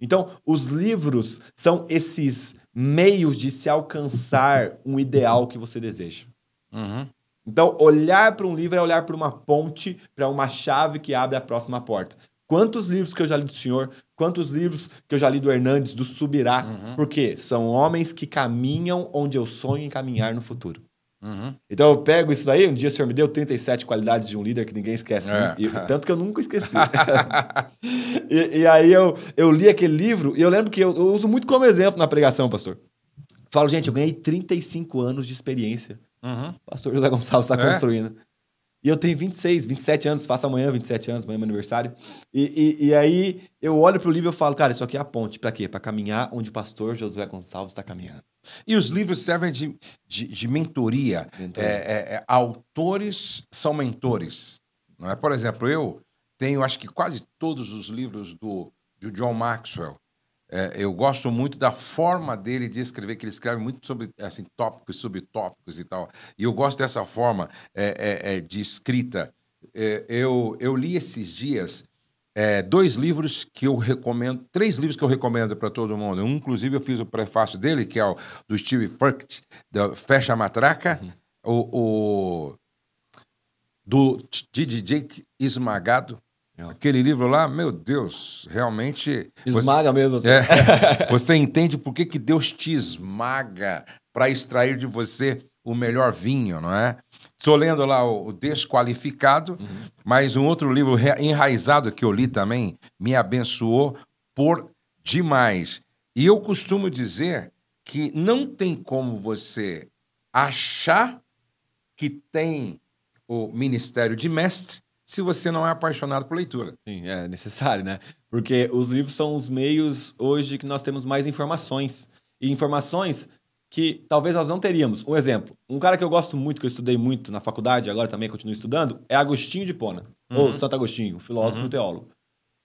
Então, os livros são esses meios de se alcançar um ideal que você deseja. Uhum. Então, olhar para um livro é olhar para uma ponte, para uma chave que abre a próxima porta. Quantos livros que eu já li do senhor, quantos livros que eu já li do Hernandes, do Subirá, uhum. porque são homens que caminham onde eu sonho em caminhar no futuro. Uhum. Então eu pego isso aí, um dia o senhor me deu 37 qualidades de um líder que ninguém esquece. Né? É. E, tanto que eu nunca esqueci. e, e, aí eu, eu li aquele livro e eu lembro que eu, eu uso muito como exemplo na pregação, pastor. Falo, gente, eu ganhei 35 anos de experiência. Uhum. Pastor José Gonçalves está é? construindo. E eu tenho 26, 27 anos, faço amanhã 27 anos, amanhã é meu aniversário. E, e, e aí eu olho pro livro e falo, cara, isso aqui é a ponte. para quê? Para caminhar onde o pastor Josué Gonçalves está caminhando. E os livros servem de, de, de mentoria. mentoria. É, é, é, autores são mentores. Não é? Por exemplo, eu tenho, acho que quase todos os livros do, do John Maxwell. É, eu gosto muito da forma dele de escrever, que ele escreve muito sobre assim, tópicos, subtópicos e tal. E eu gosto dessa forma é, é, é de escrita. É, eu, eu li esses dias é, dois livros que eu recomendo, três livros que eu recomendo para todo mundo. Um, inclusive, eu fiz o prefácio dele, que é o do Steve Furcht, da Fecha a Matraca, uhum. o, o do DJ Esmagado, é. Aquele livro lá, meu Deus, realmente. Esmaga você, mesmo. Assim. É, você entende por que, que Deus te esmaga para extrair de você o melhor vinho, não é? Estou lendo lá o, o Desqualificado, uhum. mas um outro livro enraizado que eu li também me abençoou por demais. E eu costumo dizer que não tem como você achar que tem o ministério de mestre se você não é apaixonado por leitura. Sim, é necessário, né? Porque os livros são os meios hoje que nós temos mais informações. E informações que talvez nós não teríamos. Um exemplo, um cara que eu gosto muito, que eu estudei muito na faculdade, agora também continuo estudando, é Agostinho de Pona, uhum. ou Santo Agostinho, filósofo uhum. e teólogo.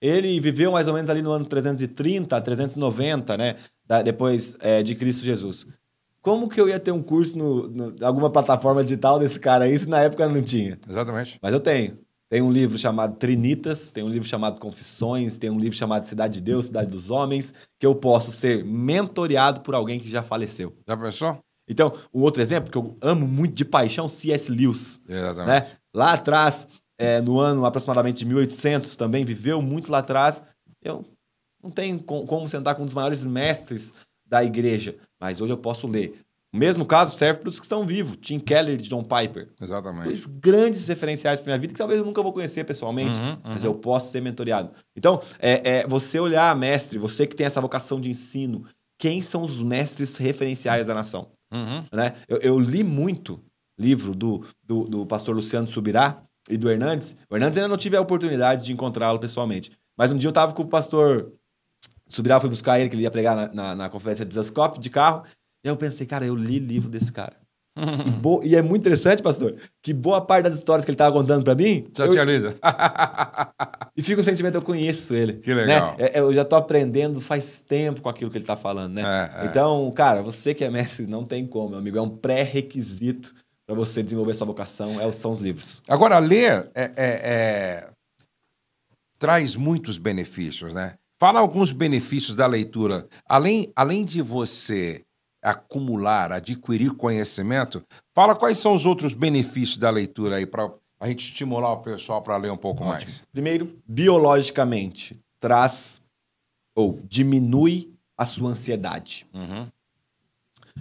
Ele viveu mais ou menos ali no ano 330, 390, né? Da, depois é, de Cristo Jesus. Como que eu ia ter um curso no, alguma plataforma digital desse cara aí se na época não tinha? Exatamente. Mas eu tenho. Tem um livro chamado Trinitas, tem um livro chamado Confissões, tem um livro chamado Cidade de Deus, Cidade dos Homens, que eu posso ser mentoreado por alguém que já faleceu. Já pensou? Então, um outro exemplo que eu amo muito de paixão, C.S. Lewis. Exatamente. Né? Lá atrás, é, no ano aproximadamente de 1800 também, viveu muito lá atrás. Eu não tenho como sentar com um dos maiores mestres da igreja, mas hoje eu posso ler o mesmo caso serve para os que estão vivos. Tim Keller de John Piper. Exatamente. Dois grandes referenciais para minha vida que talvez eu nunca vou conhecer pessoalmente, uhum, uhum. mas eu posso ser mentoriado. Então, é, é, você olhar, mestre, você que tem essa vocação de ensino, quem são os mestres referenciais da nação? Uhum. Né? Eu, eu, li muito livro do, do, do pastor Luciano Subirá e do Hernandes. O Hernandes ainda não tive a oportunidade de encontrá-lo pessoalmente. Mas um dia eu estava com o pastor Subirá, fui buscar ele, que ele ia pregar na, na, na conferência de Zascope, de carro. E aí eu pensei, cara, eu li livro desse cara. e, bo... e, é muito interessante, pastor, que boa parte das histórias que ele estava contando para mim. Só eu... tinha lido. e fica o sentimento, eu conheço ele. Que né? legal. Né? Eu já tô aprendendo faz tempo com aquilo que ele tá falando, né? É, é. Então, cara, você que é mestre, não tem como, meu amigo. É um pré-requisito para você desenvolver sua vocação, é, são os livros. Agora, ler é, é, é, traz muitos benefícios, né? Fala alguns benefícios da leitura. Além, além de você acumular, adquirir conhecimento. Fala quais são os outros benefícios da leitura aí para a gente estimular o pessoal para ler um pouco Ótimo. mais. Primeiro, biologicamente, traz ou diminui a sua ansiedade. Uhum.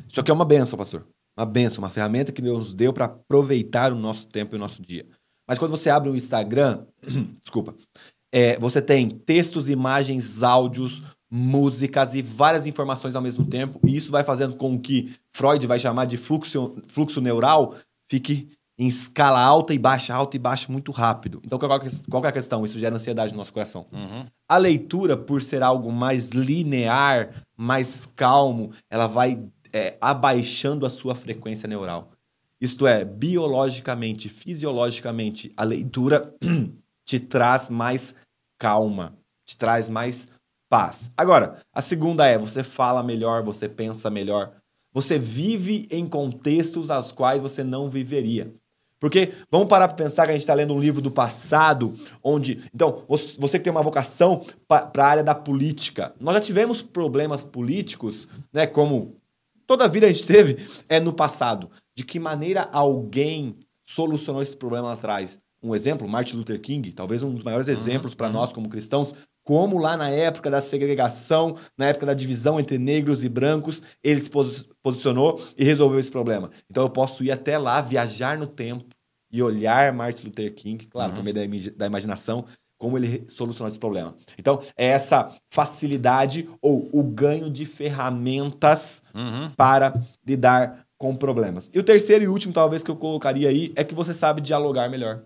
Isso aqui é uma benção, pastor. Uma benção, uma ferramenta que Deus deu para aproveitar o nosso tempo e o nosso dia. Mas quando você abre o Instagram, desculpa, é, você tem textos, imagens, áudios, músicas e várias informações ao mesmo tempo, e isso vai fazendo com que Freud vai chamar de fluxo, fluxo neural, fique em escala alta e baixa, alta e baixa muito rápido. Então, qual, é qual é a questão? Isso gera ansiedade no nosso coração. Uhum. A leitura, por ser algo mais linear, mais calmo, ela vai é, abaixando a sua frequência neural. Isto é, biologicamente, fisiologicamente, a leitura te traz mais calma, te traz mais paz. Agora, a segunda é você fala melhor, você pensa melhor, você vive em contextos aos quais você não viveria. Porque vamos parar para pensar que a gente está lendo um livro do passado, onde. Então, você que tem uma vocação para a área da política. Nós já tivemos problemas políticos, né? Como toda a vida a gente teve é no passado. De que maneira alguém solucionou esse problema lá atrás? Um exemplo, Martin Luther King, talvez um dos maiores uhum, exemplos para uhum. nós como cristãos, como lá na época da segregação, na época da divisão entre negros e brancos, ele se posicionou e resolveu esse problema. Então eu posso ir até lá, viajar no tempo e olhar Martin Luther King, claro, uhum. por meio da, da imaginação, como ele solucionou esse problema. Então, é essa facilidade ou o ganho de ferramentas uhum. para lidar com problemas. E o terceiro e último, talvez, que eu colocaria aí é que você sabe dialogar melhor.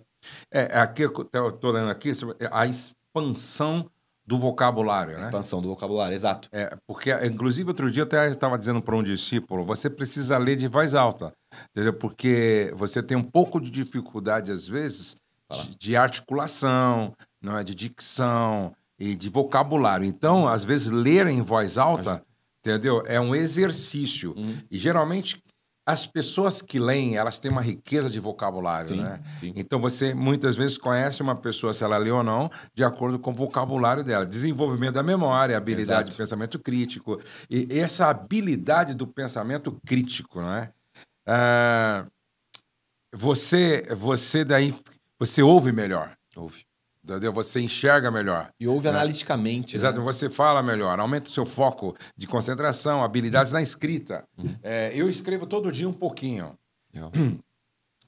É, é aqui eu estou lendo aqui, a expansão do vocabulário, né? Expansão do vocabulário, exato. É, porque, inclusive, outro dia eu até estava dizendo para um discípulo, você precisa ler de voz alta, entendeu? porque você tem um pouco de dificuldade, às vezes, de, de, articulação, não é? de dicção e de vocabulário. Então, às vezes, ler em voz alta, entendeu? É um exercício. Uhum. E, geralmente, as pessoas que leem, elas têm uma riqueza de vocabulário, sim, né? Sim. Então você muitas vezes conhece uma pessoa, se ela lê ou não, de acordo com o vocabulário dela. Desenvolvimento da memória, habilidade Exato. de pensamento crítico. E essa habilidade do pensamento crítico, né? você, você daí, você ouve melhor. Ouve. Entendeu? Você enxerga melhor. E ouve né? analiticamente. Exato, né? você fala melhor, aumenta o seu foco de concentração, habilidades uhum. na escrita. Uhum. É, eu escrevo todo dia um pouquinho.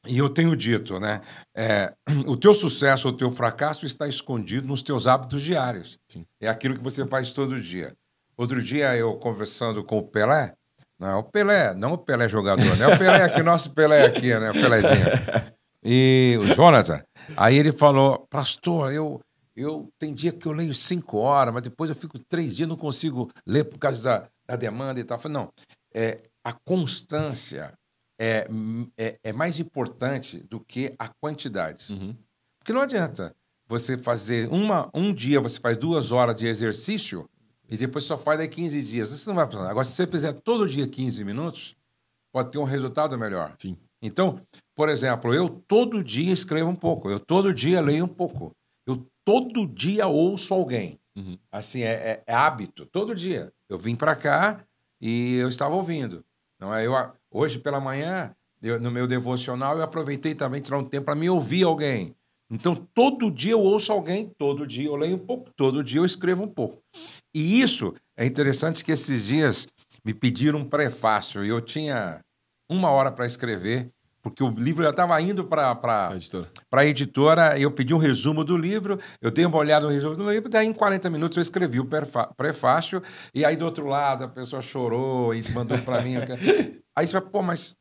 E eu tenho dito, né? É, o teu sucesso, o teu fracasso está escondido nos teus hábitos diários. Sim. É aquilo que você faz todo dia. Outro dia, eu conversando com o Pelé, não, é o Pelé, não o Pelé jogador, né? O Pelé aqui, nosso Pelé aqui, né? O Pelézinho. E o Jonathan. aí ele falou, pastor, eu, eu tem dia que eu leio cinco horas, mas depois eu fico três dias não consigo ler por causa da, da demanda e tal. Eu falei, não, é, a constância é, é, é, mais importante do que a quantidade. Uhum. Porque não adianta você fazer uma, um dia, você faz duas horas de exercício e depois só faz daí 15 dias. Isso não vai funcionar. Agora, se você fizer todo dia 15 minutos, pode ter um resultado melhor. Sim. Então, por exemplo, eu todo dia escrevo um pouco, eu todo dia leio um pouco, eu todo dia ouço alguém. Uhum. Assim, é, é, é, hábito, todo dia. Eu vim para cá e eu estava ouvindo. Não é? eu, hoje pela manhã, eu, no meu devocional, eu aproveitei também tirar um tempo para me ouvir alguém. Então, todo dia eu ouço alguém, todo dia eu leio um pouco, todo dia eu escrevo um pouco. E isso é interessante que esses dias me pediram um prefácio e eu tinha uma hora para escrever porque o livro já estava indo para a editora. editora, eu pedi um resumo do livro, eu dei uma olhada no resumo do livro, daí em 40 minutos eu escrevi o prefácio, e aí do outro lado a pessoa chorou e mandou para mim. aí você vai, pô, mas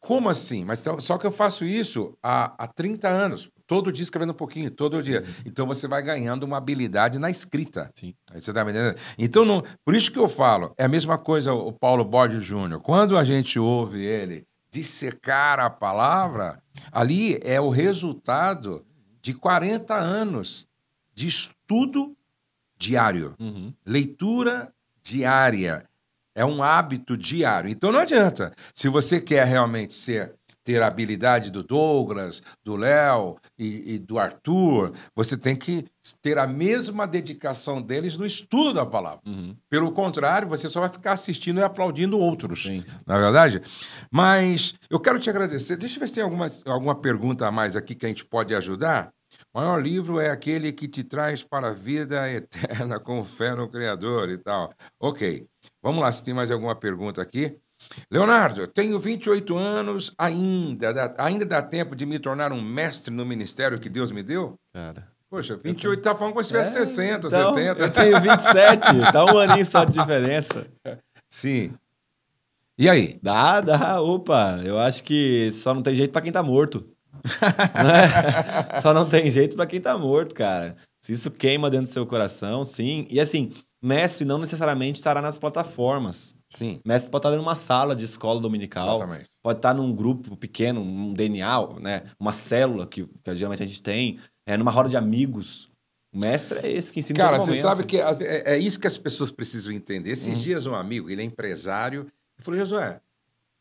como assim? Mas então, só que eu faço isso há, há 30 anos, todo dia escrevendo um pouquinho, todo dia. Uhum. Então você vai ganhando uma habilidade na escrita. Sim. Aí você está me entendendo? Então, não, por isso que eu falo, é a mesma coisa o Paulo Borges Júnior. Quando a gente ouve ele dissecar a palavra, ali é o resultado de 40 anos de estudo diário, uhum. leitura diária. É um hábito diário. Então não adianta. Se você quer realmente ser ter a habilidade do Douglas, do Léo e, e, do Arthur, você tem que ter a mesma dedicação deles no estudo da palavra. Uhum. Pelo contrário, você só vai ficar assistindo e aplaudindo outros, Sim. na é verdade. Mas eu quero te agradecer. Deixa eu ver se tem alguma, alguma pergunta a mais aqui que a gente pode ajudar. O maior livro é aquele que te traz para a vida eterna com fé no Criador e tal. Ok, vamos lá se tem mais alguma pergunta aqui. Leonardo, eu tenho 28 anos ainda. Dá, ainda dá tempo de me tornar um mestre no ministério que Deus me deu? Cara. Poxa, 28 tá falando como se tivesse é, 60, então, 70. Eu tenho 27, tá um aninho só de diferença. Sim. E aí? Dá, dá. Opa, eu acho que só não tem jeito para quem tá morto. né? Só não tem jeito para quem tá morto, cara. Se isso queima dentro do seu coração, sim. E assim, mestre não necessariamente estará nas plataformas. Sim. O mestre pode tá estar numa sala de escola dominical, Exatamente. pode estar tá num grupo pequeno, um DNA, né? uma célula que, que geralmente a gente tem, é numa roda de amigos. O mestre é esse que ensina Cara, você sabe que é, é, isso que as pessoas precisam entender. Esses uhum. dias um amigo, ele é empresário, falou, Josué,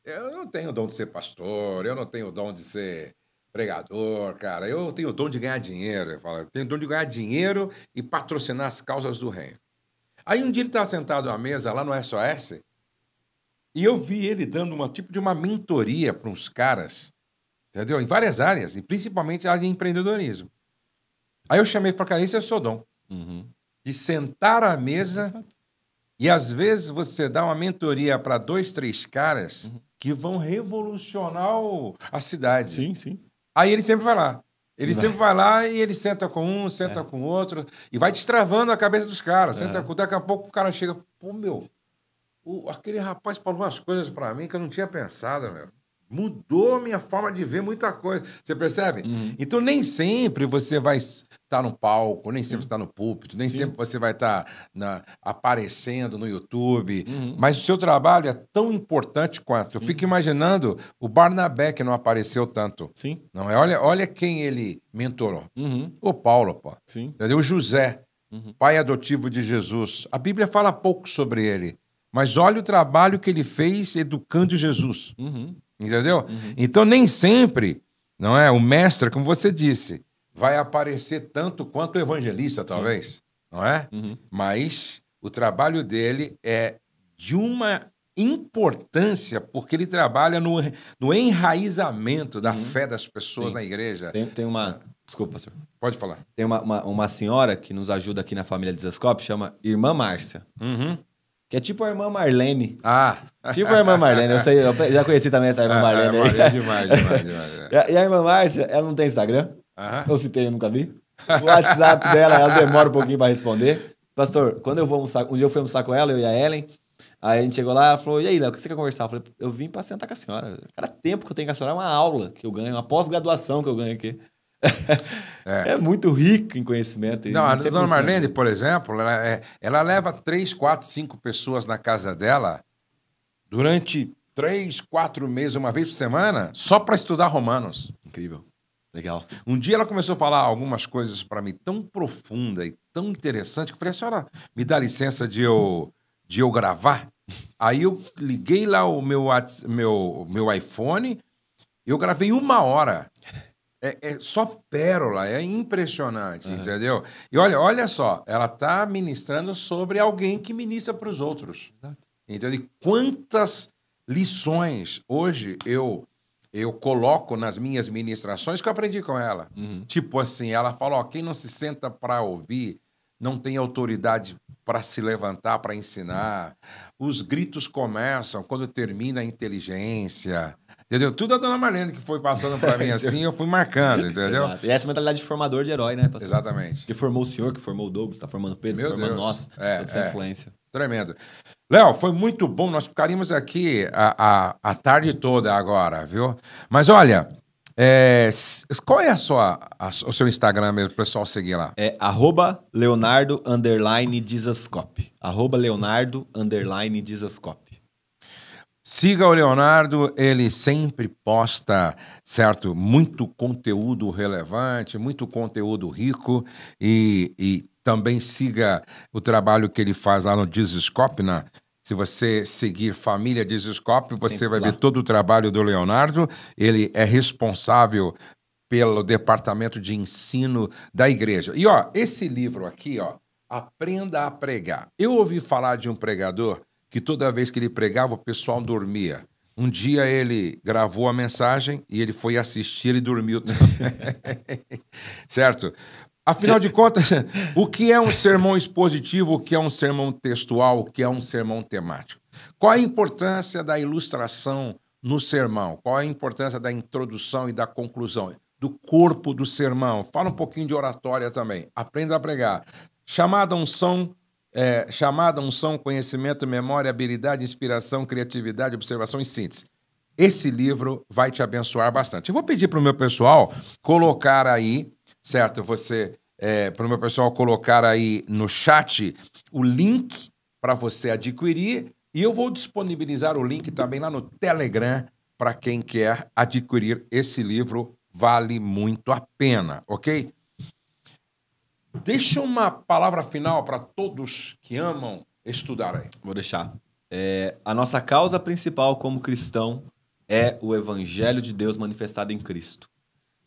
eu não tenho o dom de ser pastor, eu não tenho o dom de ser pregador, cara. Eu tenho o dom de ganhar dinheiro. Eu falo, tenho o dom de ganhar dinheiro e patrocinar as causas do reino. Aí um dia ele estava sentado à mesa lá no SOS, e eu vi ele dando um tipo de uma mentoria para uns caras, entendeu? Em várias áreas, e principalmente a área de empreendedorismo. Aí eu chamei e falei, cara, esse é o dom. Uhum. De sentar à mesa é e às vezes você dá uma mentoria para dois, três caras uhum. que vão revolucionar o... a cidade. Sim, sim. Aí ele sempre vai lá. Ele vai. sempre vai lá e ele senta com um, senta é. com outro, e vai destravando a cabeça dos caras. Senta é. com... Daqui a pouco o cara chega, pô, meu, o, aquele rapaz falou umas coisas para mim que eu não tinha pensado, meu. Mudou a minha forma de ver muita coisa. Você percebe? Uhum. Então, nem sempre você vai estar tá no palco, nem sempre está uhum. no púlpito, nem Sim. sempre você vai estar tá aparecendo no YouTube. Uhum. Mas o seu trabalho é tão importante quanto. Eu fico imaginando o Barnabé, que não apareceu tanto. Sim. Não é? Olha, olha quem ele mentorou. Uhum. O Paulo, pô. Sim. O José, uhum. pai adotivo de Jesus. A Bíblia fala pouco sobre ele. Mas olha o trabalho que ele fez educando Jesus. Uhum. Entendeu? Uhum. Então, nem sempre, não é? O mestre, como você disse, vai aparecer tanto quanto o evangelista, talvez. Sim. Não é? Uhum. Mas o trabalho dele é de uma importância, porque ele trabalha no, no enraizamento da uhum. fé das pessoas Sim. na igreja. Tem, tem uma. Desculpa, senhor. Pode falar. Tem uma, uma, uma, senhora que nos ajuda aqui na família de Zascope, chama Irmã Márcia. Uhum. Que é tipo a irmã Marlene. Ah! Tipo a irmã Marlene. Eu, sei, eu já conheci também essa irmã ah, Marlene. Aí. É demais, demais, demais. É. E a irmã Márcia, ela não tem Instagram? Aham. Eu citei, eu nunca vi. O WhatsApp dela, ela demora um pouquinho para responder. Pastor, quando eu vou almoçar, um dia eu fui almoçar com ela, eu e a Ellen. Aí a gente chegou lá, ela falou: E aí, Léo, o que você quer conversar? Eu falei: Eu vim para sentar tá com a senhora. Cara, tempo que eu tenho com a senhora é uma aula que eu ganho, uma pós-graduação que eu ganho aqui. É. é. muito rico em conhecimento. Não, a dona Marlene, por exemplo, ela, é, ela, leva três, quatro, cinco pessoas na casa dela durante três, quatro meses, uma vez por semana, só para estudar romanos. Incrível. Legal. Um dia ela começou a falar algumas coisas para mim tão profunda e tão interessante que eu falei, a senhora me dá licença de eu, de eu gravar? Aí eu liguei lá o meu, meu, meu iPhone, eu gravei uma hora é, é, só pérola, é impressionante, uhum. entendeu? E olha, olha só, ela está ministrando sobre alguém que ministra para os outros. Entendeu? E quantas lições hoje eu eu coloco nas minhas ministrações que eu aprendi com ela. Uhum. Tipo assim, ela falou: ó, quem não se senta para ouvir não tem autoridade para se levantar para ensinar. Os gritos começam quando termina a inteligência. Entendeu? Tudo a dona Marlene que foi passando para mim é assim, eu fui marcando, entendeu? Exato. E essa mentalidade de formador de herói, né? Pastor? Exatamente. Que formou o senhor, que formou o Douglas, tá formando o Pedro, Meu tá formando Deus. nós. É, essa é. influência. Tremendo. Léo, foi muito bom. Nós ficaríamos aqui a, a, a tarde toda agora, viu? Mas olha, é, qual é a sua, a, o seu Instagram mesmo, o pessoal seguir lá? É arroba Leonardo underline Arroba Leonardo underline Siga o Leonardo, ele sempre posta, certo? Muito conteúdo relevante, muito conteúdo rico e, e também siga o trabalho que ele faz lá no Dizescope, né? se você seguir Família Dizescope, você vai lá. ver todo o trabalho do Leonardo. Ele é responsável pelo departamento de ensino da igreja. E ó, esse livro aqui, ó, Aprenda a Pregar. Eu ouvi falar de um pregador que toda vez que ele pregava, o pessoal dormia. Um dia ele gravou a mensagem e ele foi assistir e dormiu certo? Afinal de contas, o que é um sermão expositivo, o que é um sermão textual, o que é um sermão temático? Qual a importância da ilustração no sermão? Qual a importância da introdução e da conclusão? Do corpo do sermão? Fala um pouquinho de oratória também. Aprenda a pregar. Chamada unção, é, chamada, unção, conhecimento, memória, habilidade, inspiração, criatividade, observação e síntese. Esse livro vai te abençoar bastante. Eu vou pedir para o meu pessoal colocar aí, certo? Você, é, para o meu pessoal colocar aí no chat o link para você adquirir e eu vou disponibilizar o link também lá no Telegram para quem quer adquirir esse livro. Vale muito a pena, ok? Deixa uma palavra final para todos que amam estudar aí. Vou deixar. É, a nossa causa principal como cristão é o evangelho de Deus manifestado em Cristo.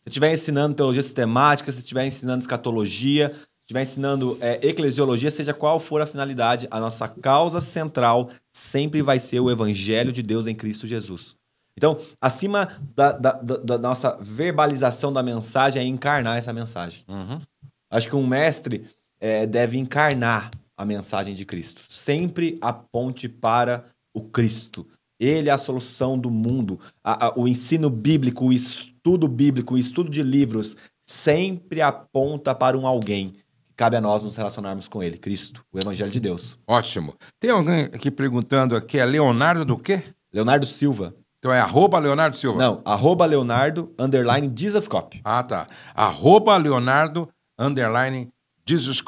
Se estiver ensinando teologia sistemática, se estiver ensinando escatologia, se estiver ensinando é, eclesiologia, seja qual for a finalidade, a nossa causa central sempre vai ser o evangelho de Deus em Cristo Jesus. Então, acima da, da, da, da nossa verbalização da mensagem é encarnar essa mensagem. Uhum. Acho que um mestre é, deve encarnar a mensagem de Cristo. Sempre aponte para o Cristo. Ele é a solução do mundo. A, a, o ensino bíblico, o estudo bíblico, o estudo de livros sempre aponta para um alguém. Cabe a nós nos relacionarmos com ele, Cristo, o Evangelho de Deus. Ótimo. Tem alguém aqui perguntando aqui, é Leonardo do quê? Leonardo Silva. Então é arroba Leonardo Silva? Não, arroba Leonardo, underline Dizascope. Ah, tá. Arroba Leonardo, underline Jesus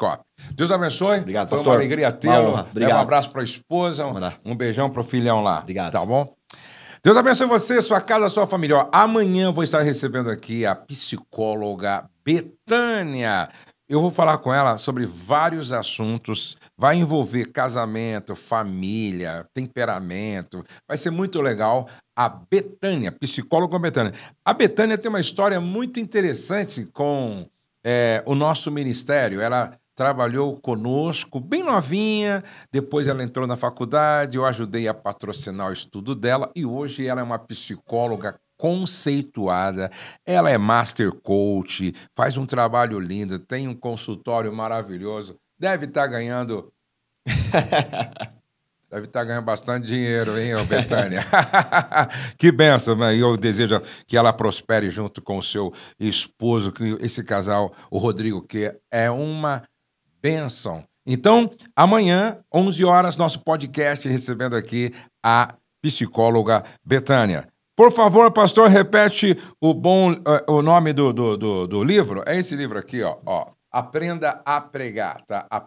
Deus abençoe. Obrigado, Foi uma alegria tê-lo. Um abraço para a esposa, um, beijão para o filhão lá. Obrigado. Tá bom? Deus abençoe você, sua casa, sua família. amanhã vou estar recebendo aqui a psicóloga Betânia. Eu vou falar com ela sobre vários assuntos. Vai envolver casamento, família, temperamento. Vai ser muito legal. A Betânia, psicóloga Betânia. A Betânia tem uma história muito interessante com é, o nosso ministério. Ela trabalhou conosco, bem novinha, depois ela entrou na faculdade, eu ajudei a patrocinar o estudo dela e hoje ela é uma psicóloga conceituada. Ela é master coach, faz um trabalho lindo, tem um consultório maravilhoso, deve estar tá ganhando Deve estar tá ganhando bastante dinheiro, hein, Betânia? que benção, né? E eu desejo que ela prospere junto com o seu esposo, que esse casal, o Rodrigo, que é uma benção. Então, amanhã, 11 horas, nosso podcast recebendo aqui a psicóloga Betânia. Por favor, pastor, repete o bom eh, o nome do, do, do, do livro. É esse livro aqui, ó. ó. Aprenda a pregar, tá?